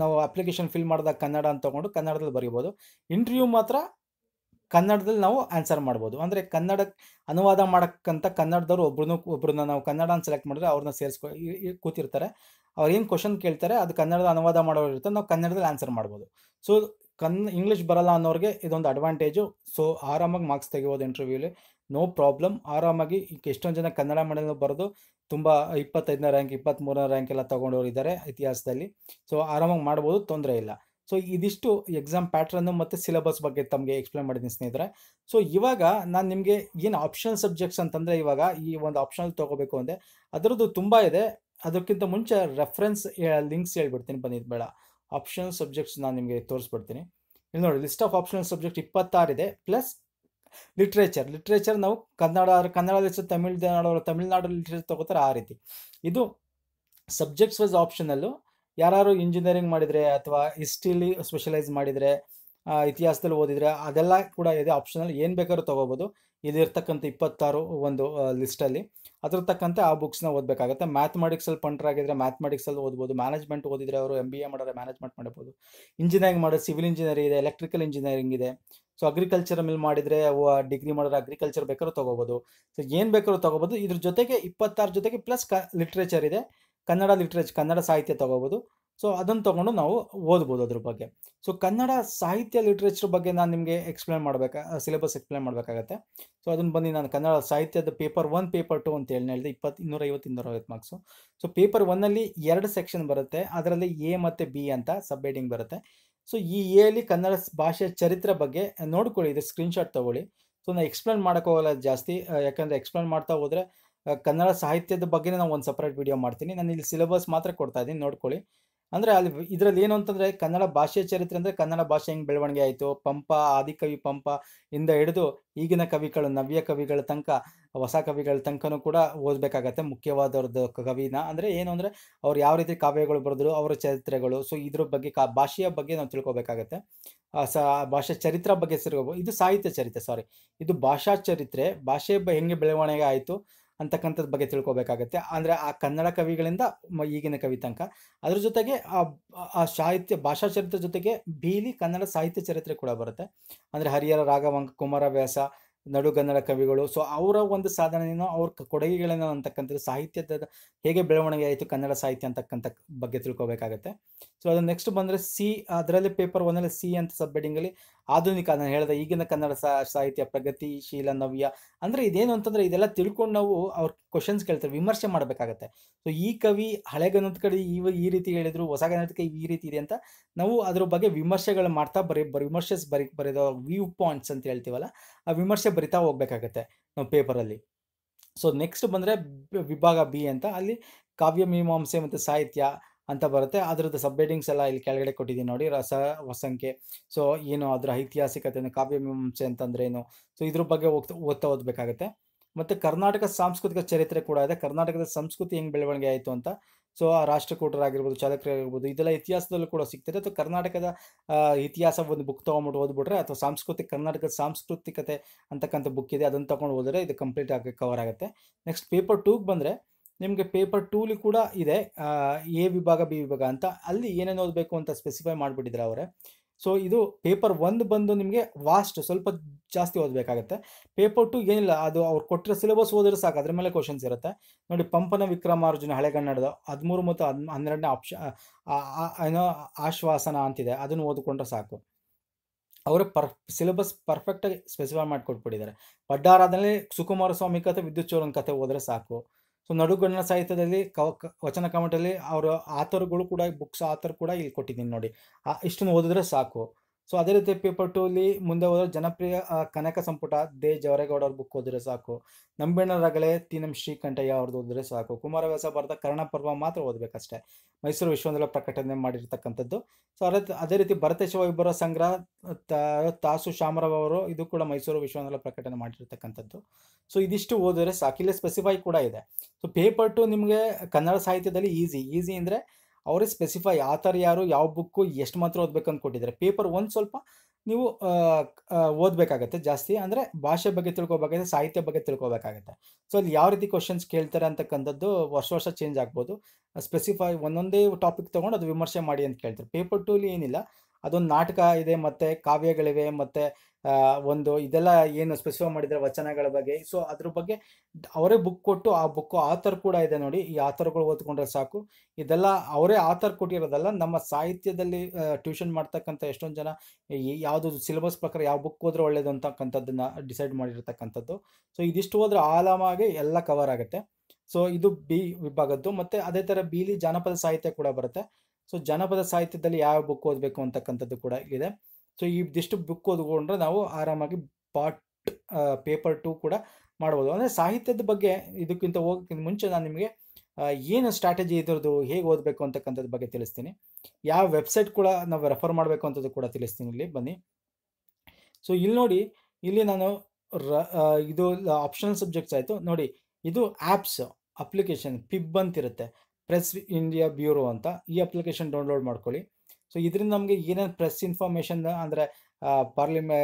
ನಾವು ಅಪ್ಲಿಕೇಶನ್ ಫಿಲ್ ಮಾಡಿದಾಗ ಕನ್ನಡ ಅಂತ ತೊಗೊಂಡು ಕನ್ನಡದಲ್ಲಿ ಬರಿಬೋದು ಇಂಟರ್ವ್ಯೂ ಮಾತ್ರ ಕನ್ನಡದಲ್ಲಿ ನಾವು ಆನ್ಸರ್ ಮಾಡ್ಬೋದು ಅಂದರೆ ಕನ್ನಡಕ್ಕೆ ಅನುವಾದ ಮಾಡಕ್ಕಂಥ ಕನ್ನಡದವರು ಒಬ್ರು ಒಬ್ಬರನ್ನ ನಾವು ಕನ್ನಡ ಸೆಲೆಕ್ಟ್ ಮಾಡಿದ್ರೆ ಅವ್ರನ್ನ ಸೇರಿಸ್ಕೊ ಕೂತಿರ್ತಾರೆ ಅವ್ರು ಏನು ಕ್ವಶನ್ ಕೇಳ್ತಾರೆ ಅದು ಕನ್ನಡದ ಅನುವಾದ ಮಾಡೋರು ಇರ್ತಾರೆ ನಾವು ಕನ್ನಡದಲ್ಲಿ ಆನ್ಸರ್ ಮಾಡ್ಬೋದು ಸೊ ಕನ್ ಇಂಗ್ಲೀಷ್ ಬರಲ್ಲ ಅನ್ನೋರಿಗೆ ಇದೊಂದು ಅಡ್ವಾಂಟೇಜು ಸೊ ಆರಾಮಾಗಿ ಮಾರ್ಕ್ಸ್ ತೆಗಿಬೋದು ಇಂಟರ್ವ್ಯೂಲಿ ನೋ ಪ್ರಾಬ್ಲಮ್ ಆರಾಮಾಗಿ ಎಷ್ಟೊಂದು ಜನ ಕನ್ನಡ ಮಂಡಳಿ ಬರೆದು ತುಂಬ ಇಪ್ಪತ್ತೈದನೇ ರ್ಯಾಂಕ್ ಇಪ್ಪತ್ತ್ಮೂರನೇ ರ್ಯಾಂಕ್ ಎಲ್ಲ ತೊಗೊಂಡವರು ಇದ್ದಾರೆ ಇತಿಹಾಸದಲ್ಲಿ ಸೊ ಆರಾಮಾಗಿ ಮಾಡ್ಬೋದು ತೊಂದರೆ ಇಲ್ಲ ಸೊ ಇದಿಷ್ಟು ಎಕ್ಸಾಮ್ ಪ್ಯಾಟ್ರನ್ನು ಮತ್ತು ಸಿಲೆಬಸ್ ಬಗ್ಗೆ ತಮಗೆ ಎಕ್ಸ್ಪ್ಲೈನ್ ಮಾಡಿದ್ದೀನಿ ಸ್ನೇಹಿತರೆ ಸೊ ಇವಾಗ ನಾನು ನಿಮಗೆ ಏನು ಆಪ್ಷನಲ್ ಸಬ್ಜೆಕ್ಟ್ಸ್ ಅಂತಂದರೆ ಇವಾಗ ಈ ಒಂದು ಆಪ್ಷನಲ್ ತೊಗೋಬೇಕು ಅಂದರೆ ಅದರದ್ದು ತುಂಬ ಇದೆ ಅದಕ್ಕಿಂತ ಮುಂಚೆ ರೆಫರೆನ್ಸ್ ಲಿಂಕ್ಸ್ ಹೇಳ್ಬಿಡ್ತೀನಿ ಬನ್ನಿ ಬೇಡ ಆಪ್ಷನಲ್ ಸಬ್ಜೆಕ್ಟ್ಸ್ ನಾನು ನಿಮಗೆ ತೋರಿಸ್ಬಿಡ್ತೀನಿ ಇಲ್ಲಿ ನೋಡಿ ಲಿಸ್ಟ್ ಆಫ್ ಆಪ್ಷನಲ್ ಸಬ್ಜೆಕ್ಟ್ ಇಪ್ಪತ್ತಾರಿದೆ ಪ್ಲಸ್ ಲಿಟ್ರೇಚರ್ ಲಿಟ್ರೇಚರ್ ನಾವು ಕನ್ನಡ ಕನ್ನಡ ತಮಿಳ್ ತಮಿಳ್ನಾಡು ತಮಿಳ್ನಾಡು ಲಿಟ್ರೇಚರ್ ತೊಗೋತಾರೆ ಆ ರೀತಿ ಇದು ಸಬ್ಜೆಕ್ಟ್ಸ್ ವೈಸ್ ಆಪ್ಷನಲ್ಲು ಯಾರು ಇಂಜಿನಿಯರಿಂಗ್ ಮಾಡಿದರೆ ಅಥವಾ ಹಿಸ್ಟ್ರಿಲಿ ಸ್ಪೆಷಲೈಸ್ ಮಾಡಿದರೆ ಇತಿಹಾಸದಲ್ಲಿ ಓದಿದರೆ ಅದೆಲ್ಲ ಕೂಡ ಇದೆ ಆಪ್ಷನಲ್ ಏನು ಬೇಕಾದ್ರೂ ತೊಗೋಬೋದು ಇಲ್ಲಿರ್ತಕ್ಕಂಥ ಇಪ್ಪತ್ತಾರು ಒಂದು ಲಿಸ್ಟಲ್ಲಿ ಅದ್ರ ತಕ್ಕಂತೆ ಆ ಬುಕ್ಸ್ನ ಓದಬೇಕಾಗುತ್ತೆ ಮ್ಯಾಥಮೆಟಿಕ್ಸಲ್ಲಿ ಪಂಟ್ರಾಗಿದ್ರೆ ಮ್ಯಾಥಮೆಟಿಕ್ಸಲ್ಲಿ ಓದ್ಬೋದು ಮ್ಯಾನೇಜ್ಮೆಂಟ್ ಓದಿದರೆ ಅವರು ಎಮ್ ಬಿ ಎ ಮಾಡೋರು ಮ್ಯಾನೇಜ್ಮೆಂಟ್ ಮಾಡ್ಬೋದು ಇಂಜಿನಿಯರಿಂಗ್ ಮಾಡೋದು ಸಿವಿಲ್ ಇಂಜಿನಿಯರಿಂಗ್ ಇದೆ ಎಲೆಕ್ಟ್ರಿಕಲ್ ಇಂಜಿನಿಯರಿಂಗ್ ಇದೆ ಸೊ ಅಗ್ರಿಕಲ್ಚರ್ ಮೇಲೆ ಮಾಡಿದರೆ ಡಿಗ್ರಿ ಮಾಡೋರು ಅಗ್ರಿಕಲ್ಚರ್ ಬೇಕಾದ್ರೂ ತೊಗೋಬೋದು ಸೊ ಏನು ಬೇಕಾದ್ರೂ ತೊಗೋಬೋದು ಇದ್ರ ಜೊತೆಗೆ ಇಪ್ಪತ್ತಾರು ಜೊತೆಗೆ ಪ್ಲಸ್ ಕ ಲಿಟ್ರೇಚರ್ ಇದೆ ಕನ್ನಡ ಲಿಟ್ರೇಚರ್ ಕನ್ನಡ ಸಾಹಿತ್ಯ ತಗೋಬೋದು ಸೊ ಅದನ್ನು ತೊಗೊಂಡು ನಾವು ಓದ್ಬೋದು ಅದ್ರ ಬಗ್ಗೆ ಸೊ ಕನ್ನಡ ಸಾಹಿತ್ಯ ಲಿಟ್ರೇಚರ್ ಬಗ್ಗೆ ನಾನು ನಿಮಗೆ ಎಕ್ಸ್ಪ್ಲೇನ್ ಮಾಡಬೇಕಾ ಸಿಲೆಬಸ್ ಎಕ್ಸ್ಪ್ಲೇನ್ ಮಾಡಬೇಕಾಗತ್ತೆ ಸೊ ಅದನ್ನು ಬಂದು ನಾನು ಕನ್ನಡ ಸಾಹಿತ್ಯದ ಪೇಪರ್ ಒನ್ ಪೇಪರ್ ಟು ಅಂತ ಹೇಳಿ ಹೇಳಿದೆ ಇಪ್ಪತ್ತು ಇನ್ನೂರೈವತ್ತು ಐವತ್ತು ಮಾರ್ಕ್ಸು ಸೊ ಪೇಪರ್ ಒನ್ನಲ್ಲಿ ಎರಡು ಸೆಕ್ಷನ್ ಬರುತ್ತೆ ಅದರಲ್ಲಿ ಎ ಮತ್ತು ಬಿ ಅಂತ ಸಬ್ ಹೆಡಿಂಗ್ ಬರುತ್ತೆ ಸೊ ಈ ಎಲ್ಲಿ ಕನ್ನಡ ಭಾಷೆಯ ಚರಿತ್ರೆ ಬಗ್ಗೆ ನೋಡ್ಕೊಳ್ಳಿ ಇದು ಸ್ಕ್ರೀನ್ಶಾಟ್ ತೊಗೊಳ್ಳಿ ಸೊ ನಾನು ಎಕ್ಸ್ಪ್ಲೇನ್ ಮಾಡೋಕ್ಕೋಗಲ್ಲ ಜಾಸ್ತಿ ಯಾಕಂದರೆ ಎಕ್ಸ್ಪ್ಲೇನ್ ಮಾಡ್ತಾ ಹೋದರೆ ಕನ್ನಡ ಸಾಹಿತ್ಯದ ಬಗ್ಗೆ ನಾವು ಒಂದು ಸಪ್ರೇಟ್ ವಿಡಿಯೋ ಮಾಡ್ತೀನಿ ನಾನು ಇಲ್ಲಿ ಸಿಲೆಬಸ್ ಮಾತ್ರ ಕೊಡ್ತಾ ಇದ್ದೀನಿ ನೋಡ್ಕೊಳ್ಳಿ ಅಂದರೆ ಅಲ್ಲಿ ಇದರಲ್ಲಿ ಏನು ಅಂತಂದರೆ ಕನ್ನಡ ಭಾಷೆಯ ಚರಿತ್ರೆ ಅಂದರೆ ಕನ್ನಡ ಭಾಷೆ ಹೆಂಗೆ ಬೆಳವಣಿಗೆ ಆಯಿತು ಪಂಪ ಆದಿಕವಿ ಪಂಪ ಇಂದ ಹಿಡಿದು ಈಗಿನ ಕವಿಗಳು ನವ್ಯ ಕವಿಗಳ ತನಕ ಹೊಸ ಕವಿಗಳ ತನಕನೂ ಕೂಡ ಓದಬೇಕಾಗತ್ತೆ ಮುಖ್ಯವಾದವ್ರದ್ದು ಕವಿನ ಅಂದರೆ ಏನು ಅಂದರೆ ಅವ್ರು ಯಾವ ರೀತಿ ಕಾವ್ಯಗಳು ಬರೆದ್ರು ಅವರ ಚರಿತ್ರೆಗಳು ಸೊ ಇದ್ರ ಬಗ್ಗೆ ಕಾ ಭಾಷೆಯ ಬಗ್ಗೆ ನಾವು ತಿಳ್ಕೊಬೇಕಾಗತ್ತೆ ಸ ಭಾಷೆ ಚರಿತ್ರ ಬಗ್ಗೆ ಇದು ಸಾಹಿತ್ಯ ಚರಿತ್ರೆ ಸಾರಿ ಇದು ಭಾಷಾ ಚರಿತ್ರೆ ಭಾಷೆ ಹೆಂಗೆ ಬೆಳವಣಿಗೆ ಆಯಿತು ಅಂತಕ್ಕಂಥದ್ ಬಗ್ಗೆ ತಿಳ್ಕೊಬೇಕಾಗತ್ತೆ ಅಂದರೆ ಆ ಕನ್ನಡ ಕವಿಗಳಿಂದ ಈಗಿನ ಕವಿತಂಕ ಅದ್ರ ಜೊತೆಗೆ ಆ ಸಾಹಿತ್ಯ ಭಾಷಾ ಚರಿತ್ರೆ ಜೊತೆಗೆ ಬೀಲಿ ಕನ್ನಡ ಸಾಹಿತ್ಯ ಚರಿತ್ರೆ ಕೂಡ ಬರುತ್ತೆ ಅಂದರೆ ಹರಿಹರ ರಾಘವಂಕ ಕುಮಾರ ವ್ಯಾಸ ನಡುಗನ್ನಡ ಕವಿಗಳು ಸೊ ಅವರ ಒಂದು ಸಾಧನೆಯನ್ನು ಅವ್ರ ಕೊಡುಗೆಗಳೇನೋ ಅಂತಕ್ಕಂಥದ್ದು ಸಾಹಿತ್ಯದ ಹೇಗೆ ಬೆಳವಣಿಗೆ ಆಯಿತು ಕನ್ನಡ ಸಾಹಿತ್ಯ ಅಂತಕ್ಕಂಥ ಬಗ್ಗೆ ತಿಳ್ಕೊಬೇಕಾಗತ್ತೆ ಸೊ ಅದು ನೆಕ್ಸ್ಟ್ ಬಂದರೆ ಸಿ ಅದರಲ್ಲಿ ಪೇಪರ್ ಒಂದರಲ್ಲಿ ಸಿ ಅಂತ ಸಬ್ ಅಲ್ಲಿ ಆಧುನಿಕ ನಾನು ಹೇಳಿದೆ ಈಗಿನ ಕನ್ನಡ ಸಾಹಿತ್ಯ ಪ್ರಗತಿಶೀಲ ನವ್ಯ ಅಂದರೆ ಇದೇನು ಅಂತಂದರೆ ಇದೆಲ್ಲ ತಿಳ್ಕೊಂಡು ನಾವು ಅವ್ರ ಕ್ವಶನ್ಸ್ ಕೇಳ್ತಾರೆ ವಿಮರ್ಶೆ ಮಾಡಬೇಕಾಗತ್ತೆ ಸೊ ಈ ಕವಿ ಹಳೆಗನ್ನದ ಕಡೆ ಈ ರೀತಿ ಹೇಳಿದ್ರು ಹೊಸ ಕೈ ಈ ರೀತಿ ಇದೆ ಅಂತ ನಾವು ಅದ್ರ ಬಗ್ಗೆ ವಿಮರ್ಶೆಗಳು ಮಾಡ್ತಾ ಬರೀ ವಿಮರ್ಶೆಸ್ ಬರಿ ಬರೆದ ವ್ಯೂ ಪಾಯಿಂಟ್ಸ್ ಅಂತ ಹೇಳ್ತೀವಲ್ಲ ಆ ವಿಮರ್ಶೆ ಬರಿತಾ ಹೋಗ್ಬೇಕಾಗತ್ತೆ ನಾವು ಪೇಪರಲ್ಲಿ ಸೊ ನೆಕ್ಸ್ಟ್ ಬಂದರೆ ವಿಭಾಗ ಬಿ ಅಂತ ಅಲ್ಲಿ ಕಾವ್ಯ ಮೀಮಾಂಸೆ ಮತ್ತು ಸಾಹಿತ್ಯ ಅಂತ ಬರುತ್ತೆ ಅದರದ್ದು ಸಬ್ ಹೆಡಿಂಗ್ಸ್ ಎಲ್ಲ ಇಲ್ಲಿ ಕೆಳಗಡೆ ಕೊಟ್ಟಿದ್ದೀನಿ ನೋಡಿ ರಸ ವಸಂಕೆ ಸೊ ಏನು ಅದರ ಐತಿಹಾಸಿಕತೆ ಕಾವ್ಯ ಮೀಮಾಂಸೆ ಅಂತಂದ್ರೆ ಏನು ಸೊ ಇದ್ರ ಬಗ್ಗೆ ಹೋಗ್ತಾ ಓದ್ತಾ ಓದಬೇಕಾಗುತ್ತೆ ಮತ್ತು ಕರ್ನಾಟಕ ಸಾಂಸ್ಕೃತಿಕ ಚರಿತ್ರೆ ಕೂಡ ಇದೆ ಕರ್ನಾಟಕದ ಸಂಸ್ಕೃತಿ ಹೆಂಗೆ ಬೆಳವಣಿಗೆ ಆಯಿತು ಅಂತ ಸೊ ಆ ರಾಷ್ಟ್ರಕೂಟರಾಗಿರ್ಬೋದು ಚಾಲಕರಾಗಿರ್ಬೋದು ಇದೆಲ್ಲ ಇತಿಹಾಸದಲ್ಲೂ ಕೂಡ ಸಿಗ್ತದೆ ಅಥವಾ ಕರ್ನಾಟಕದ ಇತಿಹಾಸ ಒಂದು ಬುಕ್ ತೊಗೊಂಬಿಟ್ಟು ಓದ್ಬಿಟ್ರೆ ಅಥವಾ ಸಾಂಸ್ಕೃತಿಕ ಕರ್ನಾಟಕದ ಸಾಂಸ್ಕೃತಿಕತೆ ಅಂತಕ್ಕಂಥ ಬುಕ್ ಇದೆ ಅದನ್ನು ತೊಗೊಂಡು ಓದಿದ್ರೆ ಇದು ಕಂಪ್ಲೀಟ್ ಆಗಿ ಕವರ್ ಆಗುತ್ತೆ ನೆಕ್ಸ್ಟ್ ಪೇಪರ್ ಟೂಗೆ ಬಂದರೆ ನಿಮಗೆ ಪೇಪರ್ ಟೂಲಿ ಕೂಡ ಇದೆ ಎ ವಿಭಾಗ ಬಿ ವಿಭಾಗ ಅಂತ ಅಲ್ಲಿ ಏನೇನು ಓದಬೇಕು ಅಂತ ಸ್ಪೆಸಿಫೈ ಮಾಡಿಬಿಟ್ಟಿದ್ರೆ ಅವರೇ ಸೊ ಇದು ಪೇಪರ್ ಒಂದು ಬಂದು ನಿಮಗೆ ವಾಸ್ಟ್ ಸ್ವಲ್ಪ ಜಾಸ್ತಿ ಓದಬೇಕಾಗತ್ತೆ ಪೇಪರ್ ಟು ಏನಿಲ್ಲ ಅದು ಅವ್ರು ಕೊಟ್ಟಿರೋ ಸಿಲೆಬಸ್ ಓದಿದ್ರೆ ಸಾಕು ಅದ್ರ ಮೇಲೆ ಕ್ವಶನ್ಸ್ ಇರುತ್ತೆ ನೋಡಿ ಪಂಪನ ವಿಕ್ರಮಾರ್ಜುನ ಹಳೆಗನ್ನಡದ ಹದಿಮೂರು ಮತ್ತು ಹದ್ ಹನ್ನೆರಡನೇ ಆಪ್ಷ ಏನೋ ಆಶ್ವಾಸನ ಅಂತಿದೆ ಅದನ್ನು ಓದಿಕೊಂಡ್ರೆ ಸಾಕು ಅವರೇ ಪರ್ ಸಿಲೆಬಸ್ ಪರ್ಫೆಕ್ಟಾಗಿ ಸ್ಪೆಸಿಫೈ ಮಾಡಿಕೊಟ್ಬಿಟ್ಟಿದ್ದಾರೆ ಪಡ್ಡಾರಾದಲ್ಲಿ ಸುಕುಮಾರ ಸ್ವಾಮಿ ಕಥೆ ವಿದ್ಯುತ್ ಚೋರನ್ ಕಥೆ ಹೋದರೆ ಸಾಕು ಸೊ ನಡುಗಣ್ಣ ಸಾಹಿತ್ಯದಲ್ಲಿ ಕವ ವಚನ ಕಮಟಲ್ಲಿ ಅವರು ಆಥರ್ಗಳು ಕೂಡ ಬುಕ್ಸ್ ಆಥರ್ ಕೂಡ ಇಲ್ಲಿ ಕೊಟ್ಟಿದ್ದೀನಿ ನೋಡಿ ಇಷ್ಟನ್ನು ಓದಿದ್ರೆ ಸಾಕು ಸೊ ಅದೇ ರೀತಿ ಪೇಪರ್ ಟೂ ಅಲ್ಲಿ ಮುಂದೆ ಹೋದ್ರೆ ಜನಪ್ರಿಯ ಕನಕ ಸಂಪುಟ ದೇ ಜವರೇಗೌಡ ಅವ್ರ ಬುಕ್ ಓದಿದ್ರೆ ಸಾಕು ನಂಬಿಣ್ಣರಗಳೇ ರಗಳೆ ಶ್ರೀಕಂಠಯ್ಯ ಅವ್ರದ್ದು ಓದಿದ್ರೆ ಸಾಕು ಕುಮಾರವ್ಯಾಸ ಬರೆದ ಕರ್ಣ ಪರ್ವ ಮಾತ್ರ ಓದಬೇಕಷ್ಟೇ ಮೈಸೂರು ವಿಶ್ವವಿದ್ಯಾಲಯ ಪ್ರಕಟಣೆ ಮಾಡಿರ್ತಕ್ಕಂಥದ್ದು ಸೊ ಅದೇ ಅದೇ ರೀತಿ ಭರತೇಶವ ಇಬ್ಬರ ಸಂಗ್ರಹ ತಾಸು ಶಾಮರಾವ್ ಅವರು ಇದು ಕೂಡ ಮೈಸೂರು ವಿಶ್ವವಿದ್ಯಾಲಯ ಪ್ರಕಟಣೆ ಮಾಡಿರ್ತಕ್ಕಂಥದ್ದು ಸೊ ಇದಿಷ್ಟು ಓದಿದ್ರೆ ಸಾಕು ಇಲ್ಲೇ ಸ್ಪೆಸಿಫೈ ಕೂಡ ಇದೆ ಸೊ ಪೇಪರ್ ಟು ನಿಮಗೆ ಕನ್ನಡ ಸಾಹಿತ್ಯದಲ್ಲಿ ಈಸಿ ಈಸಿ ಅಂದರೆ ಅವರೇ ಸ್ಪೆಸಿಫೈ ಆ ಥರ ಯಾರು ಯಾವ ಬುಕ್ಕು ಎಷ್ಟು ಮಾತ್ರ ಓದಬೇಕು ಕೊಟ್ಟಿದ್ದಾರೆ ಪೇಪರ್ ಒಂದು ಸ್ವಲ್ಪ ನೀವು ಓದಬೇಕಾಗತ್ತೆ ಜಾಸ್ತಿ ಅಂದರೆ ಭಾಷೆ ಬಗ್ಗೆ ತಿಳ್ಕೊಬೇಕಾಗತ್ತೆ ಸಾಹಿತ್ಯ ಬಗ್ಗೆ ತಿಳ್ಕೊಬೇಕಾಗತ್ತೆ ಸೊ ಅಲ್ಲಿ ಯಾವ ರೀತಿ ಕ್ವಶನ್ಸ್ ಕೇಳ್ತಾರೆ ಅಂತಕ್ಕಂಥದ್ದು ವರ್ಷ ವರ್ಷ ಚೇಂಜ್ ಆಗ್ಬೋದು ಸ್ಪೆಸಿಫೈ ಒಂದೊಂದೇ ಟಾಪಿಕ್ ತೊಗೊಂಡು ಅದು ವಿಮರ್ಶೆ ಮಾಡಿ ಅಂತ ಕೇಳ್ತಾರೆ ಪೇಪರ್ ಟೂಲಿ ಏನಿಲ್ಲ ಅದೊಂದು ನಾಟಕ ಇದೆ ಮತ್ತು ಕಾವ್ಯಗಳಿವೆ ಮತ್ತು ಒಂದು ಇದೆಲ್ಲ ಏನು ಸ್ಪೆಸಿಫೈ ಮಾಡಿದ್ರೆ ವಚನಗಳ ಬಗ್ಗೆ ಸೊ ಅದ್ರ ಬಗ್ಗೆ ಅವರೇ ಬುಕ್ ಕೊಟ್ಟು ಆ ಬುಕ್ ಆಥರ್ ಕೂಡ ಇದೆ ನೋಡಿ ಈ ಆಥರ್ಗಳು ಓದ್ಕೊಂಡ್ರೆ ಸಾಕು ಇದೆಲ್ಲ ಅವರೇ ಆಥರ್ ಕೊಟ್ಟಿರೋದಲ್ಲ ನಮ್ಮ ಸಾಹಿತ್ಯದಲ್ಲಿ ಟ್ಯೂಷನ್ ಮಾಡ್ತಕ್ಕಂಥ ಎಷ್ಟೊಂದು ಜನ ಯಾವುದು ಸಿಲೆಬಸ್ ಪ್ರಕಾರ ಯಾವ ಬುಕ್ ಹೋದ್ರೆ ಒಳ್ಳೇದು ಅಂತಕ್ಕಂಥದ್ದನ್ನ ಡಿಸೈಡ್ ಮಾಡಿರ್ತಕ್ಕಂಥದ್ದು ಸೊ ಇದಿಷ್ಟು ಹೋದ್ರೆ ಆಲಾಮಾಗೆ ಎಲ್ಲ ಕವರ್ ಆಗುತ್ತೆ ಸೊ ಇದು ಬಿ ವಿಭಾಗದ್ದು ಮತ್ತೆ ಅದೇ ಥರ ಬಿಲಿ ಜಾನಪದ ಸಾಹಿತ್ಯ ಕೂಡ ಬರುತ್ತೆ ಸೊ ಜಾನಪದ ಸಾಹಿತ್ಯದಲ್ಲಿ ಯಾವ ಬುಕ್ ಓದಬೇಕು ಅಂತಕ್ಕಂಥದ್ದು ಕೂಡ ಇದೆ ಸೊ ಇದಿಷ್ಟು ಬುಕ್ ಓದ್ಕೊಂಡ್ರೆ ನಾವು ಆರಾಮಾಗಿ ಪಾಟ್ ಪೇಪರ್ ಟು ಕೂಡ ಮಾಡ್ಬೋದು ಅಂದರೆ ಸಾಹಿತ್ಯದ ಬಗ್ಗೆ ಇದಕ್ಕಿಂತ ಹೋಗೋಕ್ಕಿಂತ ಮುಂಚೆ ನಾನು ನಿಮಗೆ ಏನು ಸ್ಟ್ರಾಟಜಿ ಇದ್ರದ್ದು ಹೇಗೆ ಓದಬೇಕು ಅಂತಕ್ಕಂಥದ್ದು ಬಗ್ಗೆ ತಿಳಿಸ್ತೀನಿ ಯಾವ ವೆಬ್ಸೈಟ್ ಕೂಡ ನಾವು ರೆಫರ್ ಮಾಡಬೇಕು ಅಂತದ್ದು ಕೂಡ ತಿಳಿಸ್ತೀನಿ ಇಲ್ಲಿ ಬನ್ನಿ ಸೊ ಇಲ್ಲಿ ನೋಡಿ ಇಲ್ಲಿ ನಾನು ರ ಇದು ಆಪ್ಷನಲ್ ಸಬ್ಜೆಕ್ಟ್ಸ್ ಆಯಿತು ನೋಡಿ ಇದು ಆ್ಯಪ್ಸ್ ಅಪ್ಲಿಕೇಶನ್ ಪಿಬ್ ಅಂತಿರುತ್ತೆ ಪ್ರೆಸ್ ಇಂಡಿಯಾ ಬ್ಯೂರೋ ಅಂತ ಈ ಅಪ್ಲಿಕೇಶನ್ ಡೌನ್ಲೋಡ್ ಮಾಡ್ಕೊಳ್ಳಿ ಸೊ ಇದರಿಂದ ನಮಗೆ ಏನೇನು ಪ್ರೆಸ್ ಇನ್ಫಾರ್ಮೇಷನ್ ಅಂದರೆ ಪಾರ್ಲಿಮೆ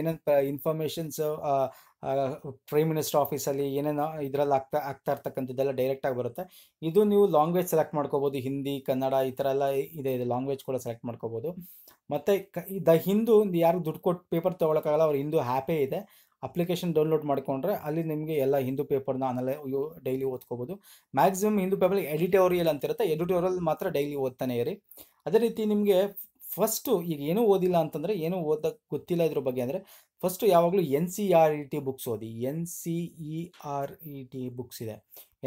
ಏನೇನು ಇನ್ಫಾರ್ಮೇಷನ್ಸ್ ಪ್ರೈಮ್ ಮಿನಿಸ್ಟರ್ ಆಫೀಸಲ್ಲಿ ಏನೇನು ಇದರಲ್ಲಿ ಆಗ್ತಾ ಆಗ್ತಾ ಇರ್ತಕ್ಕಂಥದ್ದೆಲ್ಲ ಡೈರೆಕ್ಟಾಗಿ ಬರುತ್ತೆ ಇದು ನೀವು ಲಾಂಗ್ವೇಜ್ ಸೆಲೆಕ್ಟ್ ಮಾಡ್ಕೋಬೋದು ಹಿಂದಿ ಕನ್ನಡ ಈ ಥರ ಎಲ್ಲ ಇದೆ ಇದೆ ಲಾಂಗ್ವೇಜ್ ಕೂಡ ಸೆಲೆಕ್ಟ್ ಮಾಡ್ಕೋಬೋದು ಮತ್ತು ದ ಹಿಂದೂ ಯಾರು ದುಡ್ಡು ಕೊಟ್ಟು ಪೇಪರ್ ತೊಗೊಳಕ್ಕಾಗಲ್ಲ ಅವ್ರ ಹಿಂದೂ ಹ್ಯಾಪೇ ಇದೆ ಅಪ್ಲಿಕೇಶನ್ ಡೌನ್ಲೋಡ್ ಮಾಡಿಕೊಂಡ್ರೆ ಅಲ್ಲಿ ನಿಮಗೆ ಎಲ್ಲ ಹಿಂದೂ ಪೇಪರ್ನ ಆಮೇಲೆ ಡೈಲಿ ಓದ್ಕೋಬೋದು ಮ್ಯಾಕ್ಸಿಮಮ್ ಹಿಂದೂ ಪೇಪರ್ ಎಡಿಟೋರಿಯಲ್ ಅಂತಿರುತ್ತೆ ಎಡಿಟೋರಿಯಲ್ ಮಾತ್ರ ಡೈಲಿ ಓದ್ತಾನೆ ಇರಿ ಅದೇ ರೀತಿ ನಿಮಗೆ ಫಸ್ಟು ಈಗ ಏನೂ ಓದಿಲ್ಲ ಅಂತಂದರೆ ಏನೂ ಓದಕ್ಕೆ ಗೊತ್ತಿಲ್ಲ ಇದ್ರ ಬಗ್ಗೆ ಅಂದರೆ ಫಸ್ಟು ಯಾವಾಗಲೂ N C R e E T e books ಓದಿ N C E R E T books ಇದೆ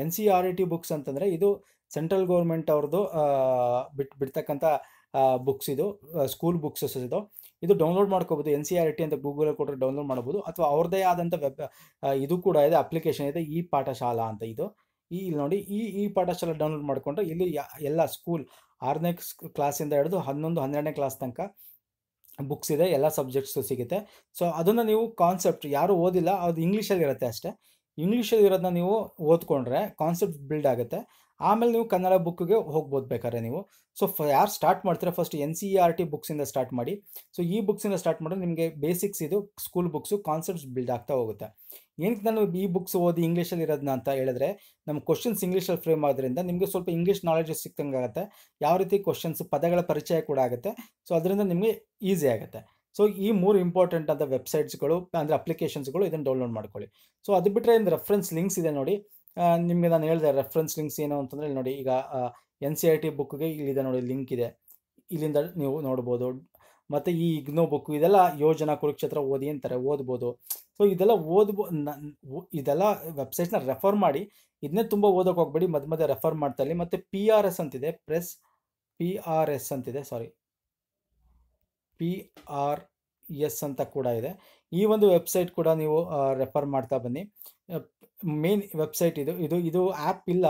N C R E T books ಅಂತಂದರೆ ಇದು ಸೆಂಟ್ರಲ್ ಗೌರ್ಮೆಂಟ್ ಅವ್ರದ್ದು ಬಿಟ್ ಬಿಡ್ತಕ್ಕಂಥ ಬುಕ್ಸ್ ಇದು ಸ್ಕೂಲ್ ಬುಕ್ಸಸ್ ಇದು ಇದು ಡೌನ್ಲೋಡ್ ಮಾಡ್ಕೋಬೋದು N C R E T ಅಂತ ಗೂಗಲ್ ಕೊಟ್ಟರೆ ಡೌನ್ಲೋಡ್ ಮಾಡ್ಬೋದು ಅಥವಾ ಅವ್ರದ್ದೇ ಆದಂಥ ವೆಬ್ ಇದು ಕೂಡ ಇದೆ ಅಪ್ಲಿಕೇಶನ್ ಇದೆ ಈ ಪಾಠಶಾಲಾ ಅಂತ ಇದು ಈ ಇಲ್ಲಿ ನೋಡಿ ಈ ಈ ಪಾಠಶಾಲೆ ಡೌನ್ಲೋಡ್ ಮಾಡಿಕೊಂಡ್ರೆ ಇಲ್ಲಿ ಎಲ್ಲ ಸ್ಕೂಲ್ ಆರನೇ ಕ್ಲಾಸಿಂದ ಹಿಡಿದು ಹನ್ನೊಂದು ಹನ್ನೆರಡನೇ ಕ್ಲಾಸ್ ತನಕ ಬುಕ್ಸ್ ಇದೆ ಎಲ್ಲ ಸಬ್ಜೆಕ್ಟ್ಸು ಸಿಗುತ್ತೆ ಸೊ ಅದನ್ನು ನೀವು ಕಾನ್ಸೆಪ್ಟ್ ಯಾರು ಓದಿಲ್ಲ ಅದು ಇಂಗ್ಲೀಷಲ್ಲಿ ಇರುತ್ತೆ ಅಷ್ಟೇ ಇಂಗ್ಲೀಷಲ್ಲಿ ಇರೋದನ್ನ ನೀವು ಓದ್ಕೊಂಡ್ರೆ ಕಾನ್ಸೆಪ್ಟ್ ಬಿಲ್ಡ್ ಆಗುತ್ತೆ ಆಮೇಲೆ ನೀವು ಕನ್ನಡ ಬುಕ್ಗೆ ಹೋಗ್ಬೋದು ಬೇಕಾದ್ರೆ ನೀವು ಸೊ ಯಾರು ಸ್ಟಾರ್ಟ್ ಮಾಡ್ತೀರಾ first N C E R T ಬುಕ್ಸಿಂದ ಸ್ಟಾರ್ಟ್ ಮಾಡಿ ಸೊ ಈ ಬುಕ್ಸಿಂದ ಸ್ಟಾರ್ಟ್ ಮಾಡಿದ್ರೆ ನಿಮಗೆ ಬೇಸಿಕ್ಸ್ ಇದು ಸ್ಕೂಲ್ ಬುಕ್ಸು ಕಾನ್ಸೆಪ್ಟ್ಸ್ ಬಿಲ್ಡ್ ಆಗ್ತಾ ಹೋಗುತ್ತೆ ಏನಕ್ಕೆ ನಾನು ಈ ಬುಕ್ಸ್ ಓದಿ ಇಂಗ್ಲೀಷಲ್ಲಿ ಇರೋದನ್ನ ಅಂತ ಹೇಳಿದ್ರೆ ನಮ್ಮ ಕ್ವಶನ್ಸ್ ಇಂಗ್ಲೀಷಲ್ಲಿ ಫ್ರೇಮ್ ಆದ್ರಿಂದ ನಿಮಗೆ ಸ್ವಲ್ಪ ಇಂಗ್ಲೀಷ್ ನಾಲೆಜ್ ಸಿಕ್ತಂಗಾಗುತ್ತೆ ಯಾವ ರೀತಿ ಕ್ವಶನ್ಸ್ ಪದಗಳ ಪರಿಚಯ ಕೂಡ ಆಗುತ್ತೆ ಸೊ ಅದರಿಂದ ನಿಮಗೆ ಈಸಿ ಆಗುತ್ತೆ ಸೊ ಈ ಮೂರು ಇಂಪಾರ್ಟೆಂಟ್ ಆದ ವೆಬ್ಸೈಟ್ಸ್ಗಳು ಅಂದರೆ ಅಪ್ಲಿಕೇಶನ್ಸ್ಗಳು ಇದನ್ನು ಡೌನ್ಲೋಡ್ ಮಾಡ್ಕೊಳ್ಳಿ ಸೊ ಅದು ಬಿಟ್ಟರೆ ಇನ್ನು ರೆಫರೆನ್ಸ್ ಲಿಂಕ್ಸ್ ಇದೆ ನೋಡಿ ನಿಮಗೆ ನಾನು ಹೇಳಿದೆ ರೆಫರೆನ್ಸ್ ಲಿಂಕ್ಸ್ ಏನು ಅಂತಂದರೆ ನೋಡಿ ಈಗ ಎನ್ ಸಿ ಐ ಟಿ ಬುಕ್ಗೆ ಇಲ್ಲಿದೆ ನೋಡಿ ಲಿಂಕ್ ಇದೆ ಇಲ್ಲಿಂದ ನೀವು ನೋಡ್ಬೋದು ಮತ್ತು ಈ ಇಗ್ನೋ ಬುಕ್ ಇದೆಲ್ಲ ಯೋಜನಾ ಕುರುಕ್ಷೇತ್ರ ಓದಿ ಅಂತಾರೆ ಓದ್ಬೋದು ಸೊ ಇದೆಲ್ಲ ಓದ್ಬೋ ಇದೆಲ್ಲ ವೆಬ್ಸೈಟ್ನ ರೆಫರ್ ಮಾಡಿ ಇದನ್ನೇ ತುಂಬ ಓದೋಕೆ ಹೋಗ್ಬೇಡಿ ಮಧ್ಯ ಮಧ್ಯೆ ರೆಫರ್ ಮಾಡ್ತಾ ಇರಲಿ ಮತ್ತು ಪಿ ಆರ್ ಎಸ್ ಅಂತಿದೆ ಪ್ರೆಸ್ ಪಿ ಆರ್ ಎಸ್ ಅಂತಿದೆ ಸಾರಿ ಪಿ ಆರ್ ಎಸ್ ಅಂತ ಕೂಡ ಇದೆ ಈ ಒಂದು ವೆಬ್ಸೈಟ್ ಕೂಡ ನೀವು ರೆಫರ್ ಮಾಡ್ತಾ ಬನ್ನಿ ಮೇನ್ ವೆಬ್ಸೈಟ್ ಇದು ಇದು ಇದು ಆ್ಯಪ್ ಇಲ್ಲ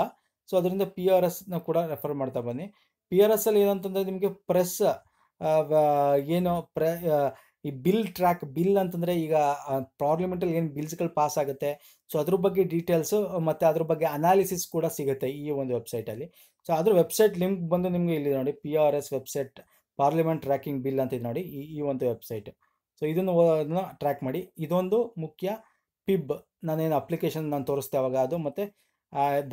ಸೊ ಅದರಿಂದ ಪಿ ಆರ್ ಎಸ್ನ ಕೂಡ ರೆಫರ್ ಮಾಡ್ತಾ ಬನ್ನಿ ಪಿ ಆರ್ ಎಸ್ ಅಲ್ಲಿ ಏನಂತಂದ್ರೆ ನಿಮಗೆ ಪ್ರೆಸ್ ಏನು ಪ್ರ ಈ ಬಿಲ್ ಟ್ರ್ಯಾಕ್ ಬಿಲ್ ಅಂತಂದರೆ ಈಗ ಪಾರ್ಲಿಮೆಂಟಲ್ಲಿ ಏನು ಬಿಲ್ಸ್ಗಳು ಪಾಸ್ ಆಗುತ್ತೆ ಸೊ ಅದ್ರ ಬಗ್ಗೆ ಡೀಟೇಲ್ಸು ಮತ್ತು ಅದ್ರ ಬಗ್ಗೆ ಅನಾಲಿಸಿಸ್ ಕೂಡ ಸಿಗುತ್ತೆ ಈ ಒಂದು ವೆಬ್ಸೈಟಲ್ಲಿ ಸೊ ಅದ್ರ ವೆಬ್ಸೈಟ್ ಲಿಂಕ್ ಬಂದು ನಿಮಗೆ ಇಲ್ಲಿ ನೋಡಿ P R S website parliament tracking bill ಅಂತ ಇದು ನೋಡಿ ಈ ಈ ಒಂದು ವೆಬ್ಸೈಟ್ ಸೊ ಇದನ್ನು ಅದನ್ನು ಟ್ರ್ಯಾಕ್ ಮಾಡಿ ಇದೊಂದು ಮುಖ್ಯ ಪಿಬ್ ನಾನೇನು ಅಪ್ಲಿಕೇಶನ್ ನಾನು ತೋರಿಸ್ತೆ ಅವಾಗ ಅದು ಮತ್ತು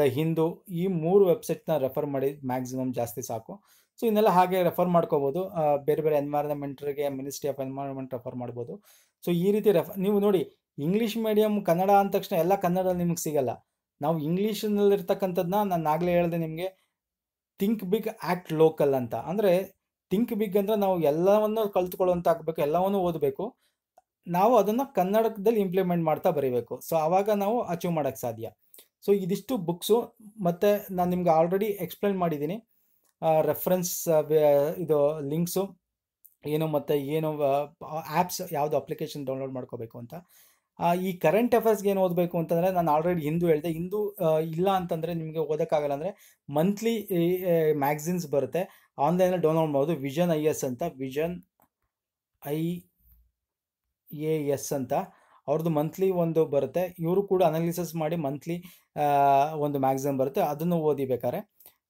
ದ ಹಿಂದೂ ಈ ಮೂರು ವೆಬ್ಸೈಟ್ನ ರೆಫರ್ ಮಾಡಿ ಮ್ಯಾಕ್ಸಿಮಮ್ ಜಾಸ್ತಿ ಸಾಕು ಸೊ ಇನ್ನೆಲ್ಲ ಹಾಗೆ ರೆಫರ್ ಮಾಡ್ಕೋಬೋದು ಬೇರೆ ಬೇರೆ ಗೆ ಮಿನಿಸ್ಟ್ರಿ ಆಫ್ ಎನ್ವೈರನ್ಮೆಂಟ್ ರೆಫರ್ ಮಾಡ್ಬೋದು ಸೊ ಈ ರೀತಿ ರೆಫರ್ ನೀವು ನೋಡಿ ಇಂಗ್ಲೀಷ್ ಮೀಡಿಯಂ ಕನ್ನಡ ಅಂದ ತಕ್ಷಣ ಎಲ್ಲ ಕನ್ನಡದಲ್ಲಿ ನಿಮ್ಗೆ ಸಿಗಲ್ಲ ನಾವು ಇಂಗ್ಲೀಷ್ನಲ್ಲಿರ್ತಕ್ಕಂಥದ್ದನ್ನ ನಾನು ಆಗಲೇ ಹೇಳಿದೆ ನಿಮಗೆ ಥಿಂಕ್ ಬಿಗ್ ಆ್ಯಕ್ಟ್ ಲೋಕಲ್ ಅಂತ ಅಂದರೆ ಥಿಂಕ್ ಬಿಗ್ ಅಂದರೆ ನಾವು ಎಲ್ಲವನ್ನು ಕಲ್ತ್ಕೊಳ್ಳುವಂಥ ಆಗಬೇಕು ಎಲ್ಲವನ್ನೂ ಓದಬೇಕು ನಾವು ಅದನ್ನು ಕನ್ನಡದಲ್ಲಿ ಇಂಪ್ಲಿಮೆಂಟ್ ಮಾಡ್ತಾ ಬರೀಬೇಕು ಸೊ ಆವಾಗ ನಾವು ಅಚೀವ್ ಮಾಡೋಕ್ಕೆ ಸಾಧ್ಯ ಸೊ ಇದಿಷ್ಟು ಬುಕ್ಸು ಮತ್ತು ನಾನು ನಿಮ್ಗೆ ಆಲ್ರೆಡಿ ಎಕ್ಸ್ಪ್ಲೇನ್ ಮಾಡಿದ್ದೀನಿ ರೆಫರೆನ್ಸ್ ಇದು ಲಿಂಕ್ಸು ಏನು ಮತ್ತು ಏನು ಆ್ಯಪ್ಸ್ ಯಾವುದು ಅಪ್ಲಿಕೇಶನ್ ಡೌನ್ಲೋಡ್ ಮಾಡ್ಕೋಬೇಕು ಅಂತ ಈ ಕರೆಂಟ್ ಅಫೇರ್ಸ್ಗೆ ಏನು ಓದಬೇಕು ಅಂತಂದರೆ ನಾನು ಆಲ್ರೆಡಿ ಹಿಂದೂ ಹೇಳಿದೆ ಹಿಂದೂ ಇಲ್ಲ ಅಂತಂದರೆ ನಿಮಗೆ ಓದೋಕ್ಕಾಗಲ್ಲ ಅಂದರೆ ಮಂತ್ಲಿ ಮ್ಯಾಗ್ಝಿನ್ಸ್ ಬರುತ್ತೆ ಆನ್ಲೈನಲ್ಲಿ ಡೌನ್ಲೋಡ್ ಮಾಡೋದು ವಿಷನ್ ಐ ಎಸ್ ಅಂತ ವಿಷನ್ ಐ ಎ ಎಸ್ ಅಂತ ಅವ್ರದ್ದು ಮಂತ್ಲಿ ಒಂದು ಬರುತ್ತೆ ಇವರು ಕೂಡ ಅನಾಲಿಸಿಸ್ ಮಾಡಿ ಮಂತ್ಲಿ ಒಂದು ಮ್ಯಾಗ್ಝಿನ್ ಬರುತ್ತೆ ಅದನ್ನು ಓದಿಬೇಕಾರೆ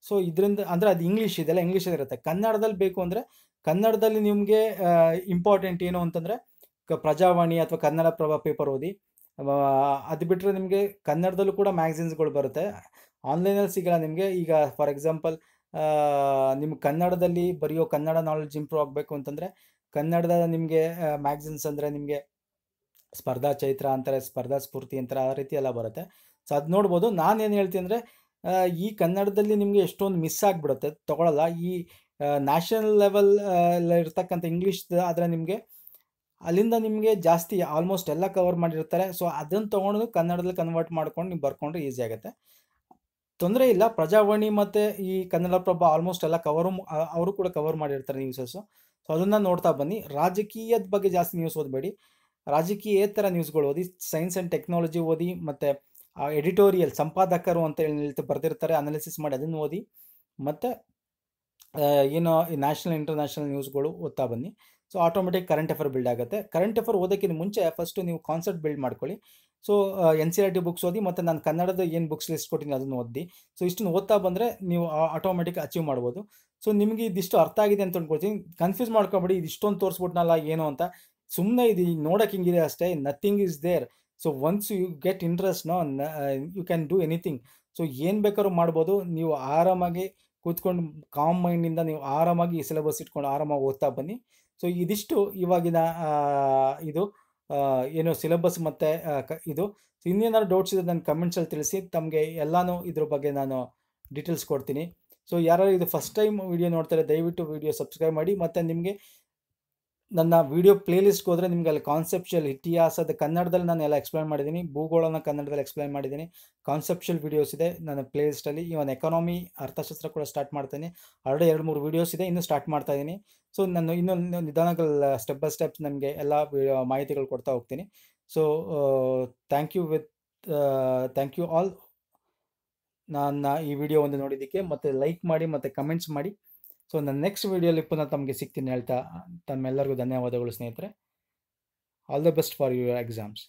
ಸೊ ಇದರಿಂದ ಅಂದರೆ ಅದು ಇಂಗ್ಲೀಷ್ ಇದೆಲ್ಲ ಇಂಗ್ಲೀಷಲ್ಲಿ ಇರುತ್ತೆ ಕನ್ನಡದಲ್ಲಿ ಬೇಕು ಅಂದರೆ ಕನ್ನಡದಲ್ಲಿ ನಿಮಗೆ ಇಂಪಾರ್ಟೆಂಟ್ ಏನು ಅಂತಂದರೆ ಕ ಪ್ರಜಾವಾಣಿ ಅಥವಾ ಕನ್ನಡ ಪ್ರಭಾ ಪೇಪರ್ ಓದಿ ಅದು ಬಿಟ್ಟರೆ ನಿಮಗೆ ಕನ್ನಡದಲ್ಲೂ ಕೂಡ ಮ್ಯಾಗ್ಝಿನ್ಸ್ಗಳು ಬರುತ್ತೆ ಆನ್ಲೈನಲ್ಲಿ ಸಿಗಲ್ಲ ನಿಮಗೆ ಈಗ ಫಾರ್ ಎಕ್ಸಾಂಪಲ್ ನಿಮ್ಮ ಕನ್ನಡದಲ್ಲಿ ಬರೆಯೋ ಕನ್ನಡ ನಾಲೆಡ್ಜ್ ಇಂಪ್ರೂವ್ ಆಗಬೇಕು ಅಂತಂದರೆ ಕನ್ನಡದ ನಿಮಗೆ ಮ್ಯಾಗ್ಝಿನ್ಸ್ ಅಂದರೆ ನಿಮಗೆ ಸ್ಪರ್ಧಾ ಚೈತ್ರ ಅಂತಾರೆ ಸ್ಪರ್ಧಾ ಸ್ಫೂರ್ತಿ ಅಂತಾರೆ ಆ ರೀತಿ ಎಲ್ಲ ಬರುತ್ತೆ ಸೊ ಅದು ನೋಡ್ಬೋದು ನಾನು ಏನು ಹೇಳ್ತೀನಿ ಅಂದರೆ ಈ ಕನ್ನಡದಲ್ಲಿ ನಿಮಗೆ ಎಷ್ಟೊಂದು ಮಿಸ್ ಆಗಿಬಿಡುತ್ತೆ ತೊಗೊಳಲ್ಲ ಈ ನ್ಯಾಷನಲ್ ಲೆವೆಲ್ ಇರ್ತಕ್ಕಂಥ ಇಂಗ್ಲೀಷ್ ಆದರೆ ನಿಮಗೆ ಅಲ್ಲಿಂದ ನಿಮಗೆ ಜಾಸ್ತಿ ಆಲ್ಮೋಸ್ಟ್ ಎಲ್ಲ ಕವರ್ ಮಾಡಿರ್ತಾರೆ ಸೊ ಅದನ್ನು ತೊಗೊಂಡು ಕನ್ನಡದಲ್ಲಿ ಕನ್ವರ್ಟ್ ಮಾಡ್ಕೊಂಡು ನೀವು ಬರ್ಕೊಂಡ್ರೆ ಈಸಿ ಆಗುತ್ತೆ ತೊಂದರೆ ಇಲ್ಲ ಪ್ರಜಾವಾಣಿ ಮತ್ತು ಈ ಕನ್ನಡ ಪ್ರಭ ಆಲ್ಮೋಸ್ಟ್ ಎಲ್ಲ ಕವರು ಅವರು ಕೂಡ ಕವರ್ ಮಾಡಿರ್ತಾರೆ ನ್ಯೂಸಸ್ಸು ಸೊ ಅದನ್ನು ನೋಡ್ತಾ ಬನ್ನಿ ರಾಜಕೀಯದ ಬಗ್ಗೆ ಜಾಸ್ತಿ ನ್ಯೂಸ್ ಓದಬೇಡಿ ರಾಜಕೀಯ ಥರ ನ್ಯೂಸ್ಗಳು ಓದಿ ಸೈನ್ಸ್ ಆ್ಯಂಡ್ ಟೆಕ್ನಾಲಜಿ ಓದಿ ಮತ್ತು ಆ ಎಡಿಟೋರಿಯಲ್ ಸಂಪಾದಕರು ಅಂತ ಹೇಳಿ ಬರೆದಿರ್ತಾರೆ ಅನಾಲಿಸಿಸ್ ಮಾಡಿ ಅದನ್ನು ಓದಿ ಮತ್ತು ಏನು ನ್ಯಾಷನಲ್ ಇಂಟರ್ನ್ಯಾಷನಲ್ ನ್ಯೂಸ್ಗಳು ಓದ್ತಾ ಬನ್ನಿ so automatic current affair build ಆಗುತ್ತೆ ಕರೆಂಟ್ ಅಫೇರ್ ಓದೋಕ್ಕಿಂತ ಮುಂಚೆ ಫಸ್ಟು ನೀವು ಕಾನ್ಸರ್ಟ್ ಬಿಲ್ಡ್ ಮಾಡ್ಕೊಳ್ಳಿ so N C R T books ಓದಿ ಮತ್ತು ನಾನು ಕನ್ನಡದ ಏನು ಬುಕ್ಸ್ ಲಿಸ್ಟ್ ಕೊಟ್ಟಿನಿ ಅದನ್ನು ಓದಿ ಸೊ ಇಷ್ಟನ್ನು ಓದ್ತಾ ಬಂದರೆ ನೀವು ಆಟೋಮೆಟಿಕ್ ಅಚೀವ್ ಮಾಡ್ಬೋದು ಸೊ ನಿಮಗೆ ಇದಿಷ್ಟು ಅರ್ಥ ಆಗಿದೆ ಅಂತ ಅಂದ್ಕೊಳ್ತೀನಿ ಕನ್ಫ್ಯೂಸ್ ಮಾಡ್ಕೊಬೇಡಿ ಇದು ಇಷ್ಟೊಂದು ತೋರಿಸ್ಬಿಟ್ನಲ್ಲ ಏನು ಅಂತ ಸುಮ್ಮನೆ ಇದು ನೋಡೋಕೆ ಹಿಂಗಿದೆ ಅಷ್ಟೇ nothing is there so once you get interest no you can do anything so ಏನು ಬೇಕಾದ್ರೂ ಮಾಡ್ಬೋದು ನೀವು ಆರಾಮಾಗಿ ಕೂತ್ಕೊಂಡು ಕಾಮ್ ಮೈಂಡಿಂದ ನೀವು ಆರಾಮಾಗಿ ಈ ಸಿಲೆಬಸ್ ಇಟ್ಕೊಂಡು ಆರಾಮಾಗಿ ಓದ್ತಾ ಬನ್ನಿ ಸೊ ಇದಿಷ್ಟು ಇವಾಗಿನ ಇದು ಏನು ಸಿಲೆಬಸ್ ಮತ್ತು ಇದು ಇನ್ನೇನಾದ್ರು ಡೌಟ್ಸ್ ಇದ್ದರೆ ನನ್ನ ಕಮೆಂಟ್ಸಲ್ಲಿ ತಿಳಿಸಿ ತಮಗೆ ಎಲ್ಲನೂ ಇದ್ರ ಬಗ್ಗೆ ನಾನು ಡೀಟೇಲ್ಸ್ ಕೊಡ್ತೀನಿ ಸೊ ಯಾರು ಇದು ಫಸ್ಟ್ ಟೈಮ್ ವೀಡಿಯೋ ನೋಡ್ತಾರೆ ದಯವಿಟ್ಟು ವಿಡಿಯೋ ಸಬ್ಸ್ಕ್ರೈಬ್ ಮಾಡಿ ಮತ್ತು ನಿಮಗೆ ನನ್ನ ವಿಡಿಯೋ ಲಿಸ್ಟ್ಗೆ ಹೋದರೆ ನಿಮ್ಗೆ ಅಲ್ಲಿ ಕಾನ್ಸೆಪ್ಷಲ್ ಇತಿಹಾಸದ ಕನ್ನಡದಲ್ಲಿ ನಾನು ಎಲ್ಲ ಎಕ್ಸ್ಪ್ಲೈನ್ ಮಾಡಿದ್ದೀನಿ ಭೂಗೋಳನ ಕನ್ನಡದಲ್ಲಿ ಎಕ್ಸ್ಪ್ಲೈನ್ ಮಾಡಿದ್ದೀನಿ ಕಾನ್ಸೆಪ್ಷಲ್ ವೀಡಿಯೋಸ್ ಇದೆ ನನ್ನ ಪ್ಲೇಲಿಸ್ಟಲ್ಲಿ ಇವನ್ ಎಕಾನಮಿ ಅರ್ಥಶಾಸ್ತ್ರ ಕೂಡ ಸ್ಟಾರ್ಟ್ ಮಾಡ್ತೀನಿ ಎರಡು ಎರಡು ಮೂರು ವೀಡಿಯೋಸ್ ಇದೆ ಇನ್ನೂ ಸ್ಟಾರ್ಟ್ ಮಾಡ್ತಾ ಇದ್ದೀನಿ ಸೊ ನಾನು ಇನ್ನೊಂದು ನಿಧಾನಗಳ ಸ್ಟೆಪ್ ಬೈ ಸ್ಟೆಪ್ ನಮಗೆ ಎಲ್ಲ ಮಾಹಿತಿಗಳು ಕೊಡ್ತಾ ಹೋಗ್ತೀನಿ so thank you with thank you all ನಾನು ಈ ವಿಡಿಯೋ ಒಂದು ನೋಡಿದ್ದಕ್ಕೆ ಮತ್ತು ಲೈಕ್ ಮಾಡಿ ಮತ್ತು ಕಮೆಂಟ್ಸ್ ಮಾಡಿ ಸೊ ನನ್ನ ನೆಕ್ಸ್ಟ್ ವೀಡಿಯೋಲಿ ಪುನಃ ತಮಗೆ ಸಿಗ್ತೀನಿ ಹೇಳ್ತಾ ತಮ್ಮೆಲ್ಲರಿಗೂ ಧನ್ಯವಾದಗಳು ಸ್ನೇಹಿತರೆ all the best for your exams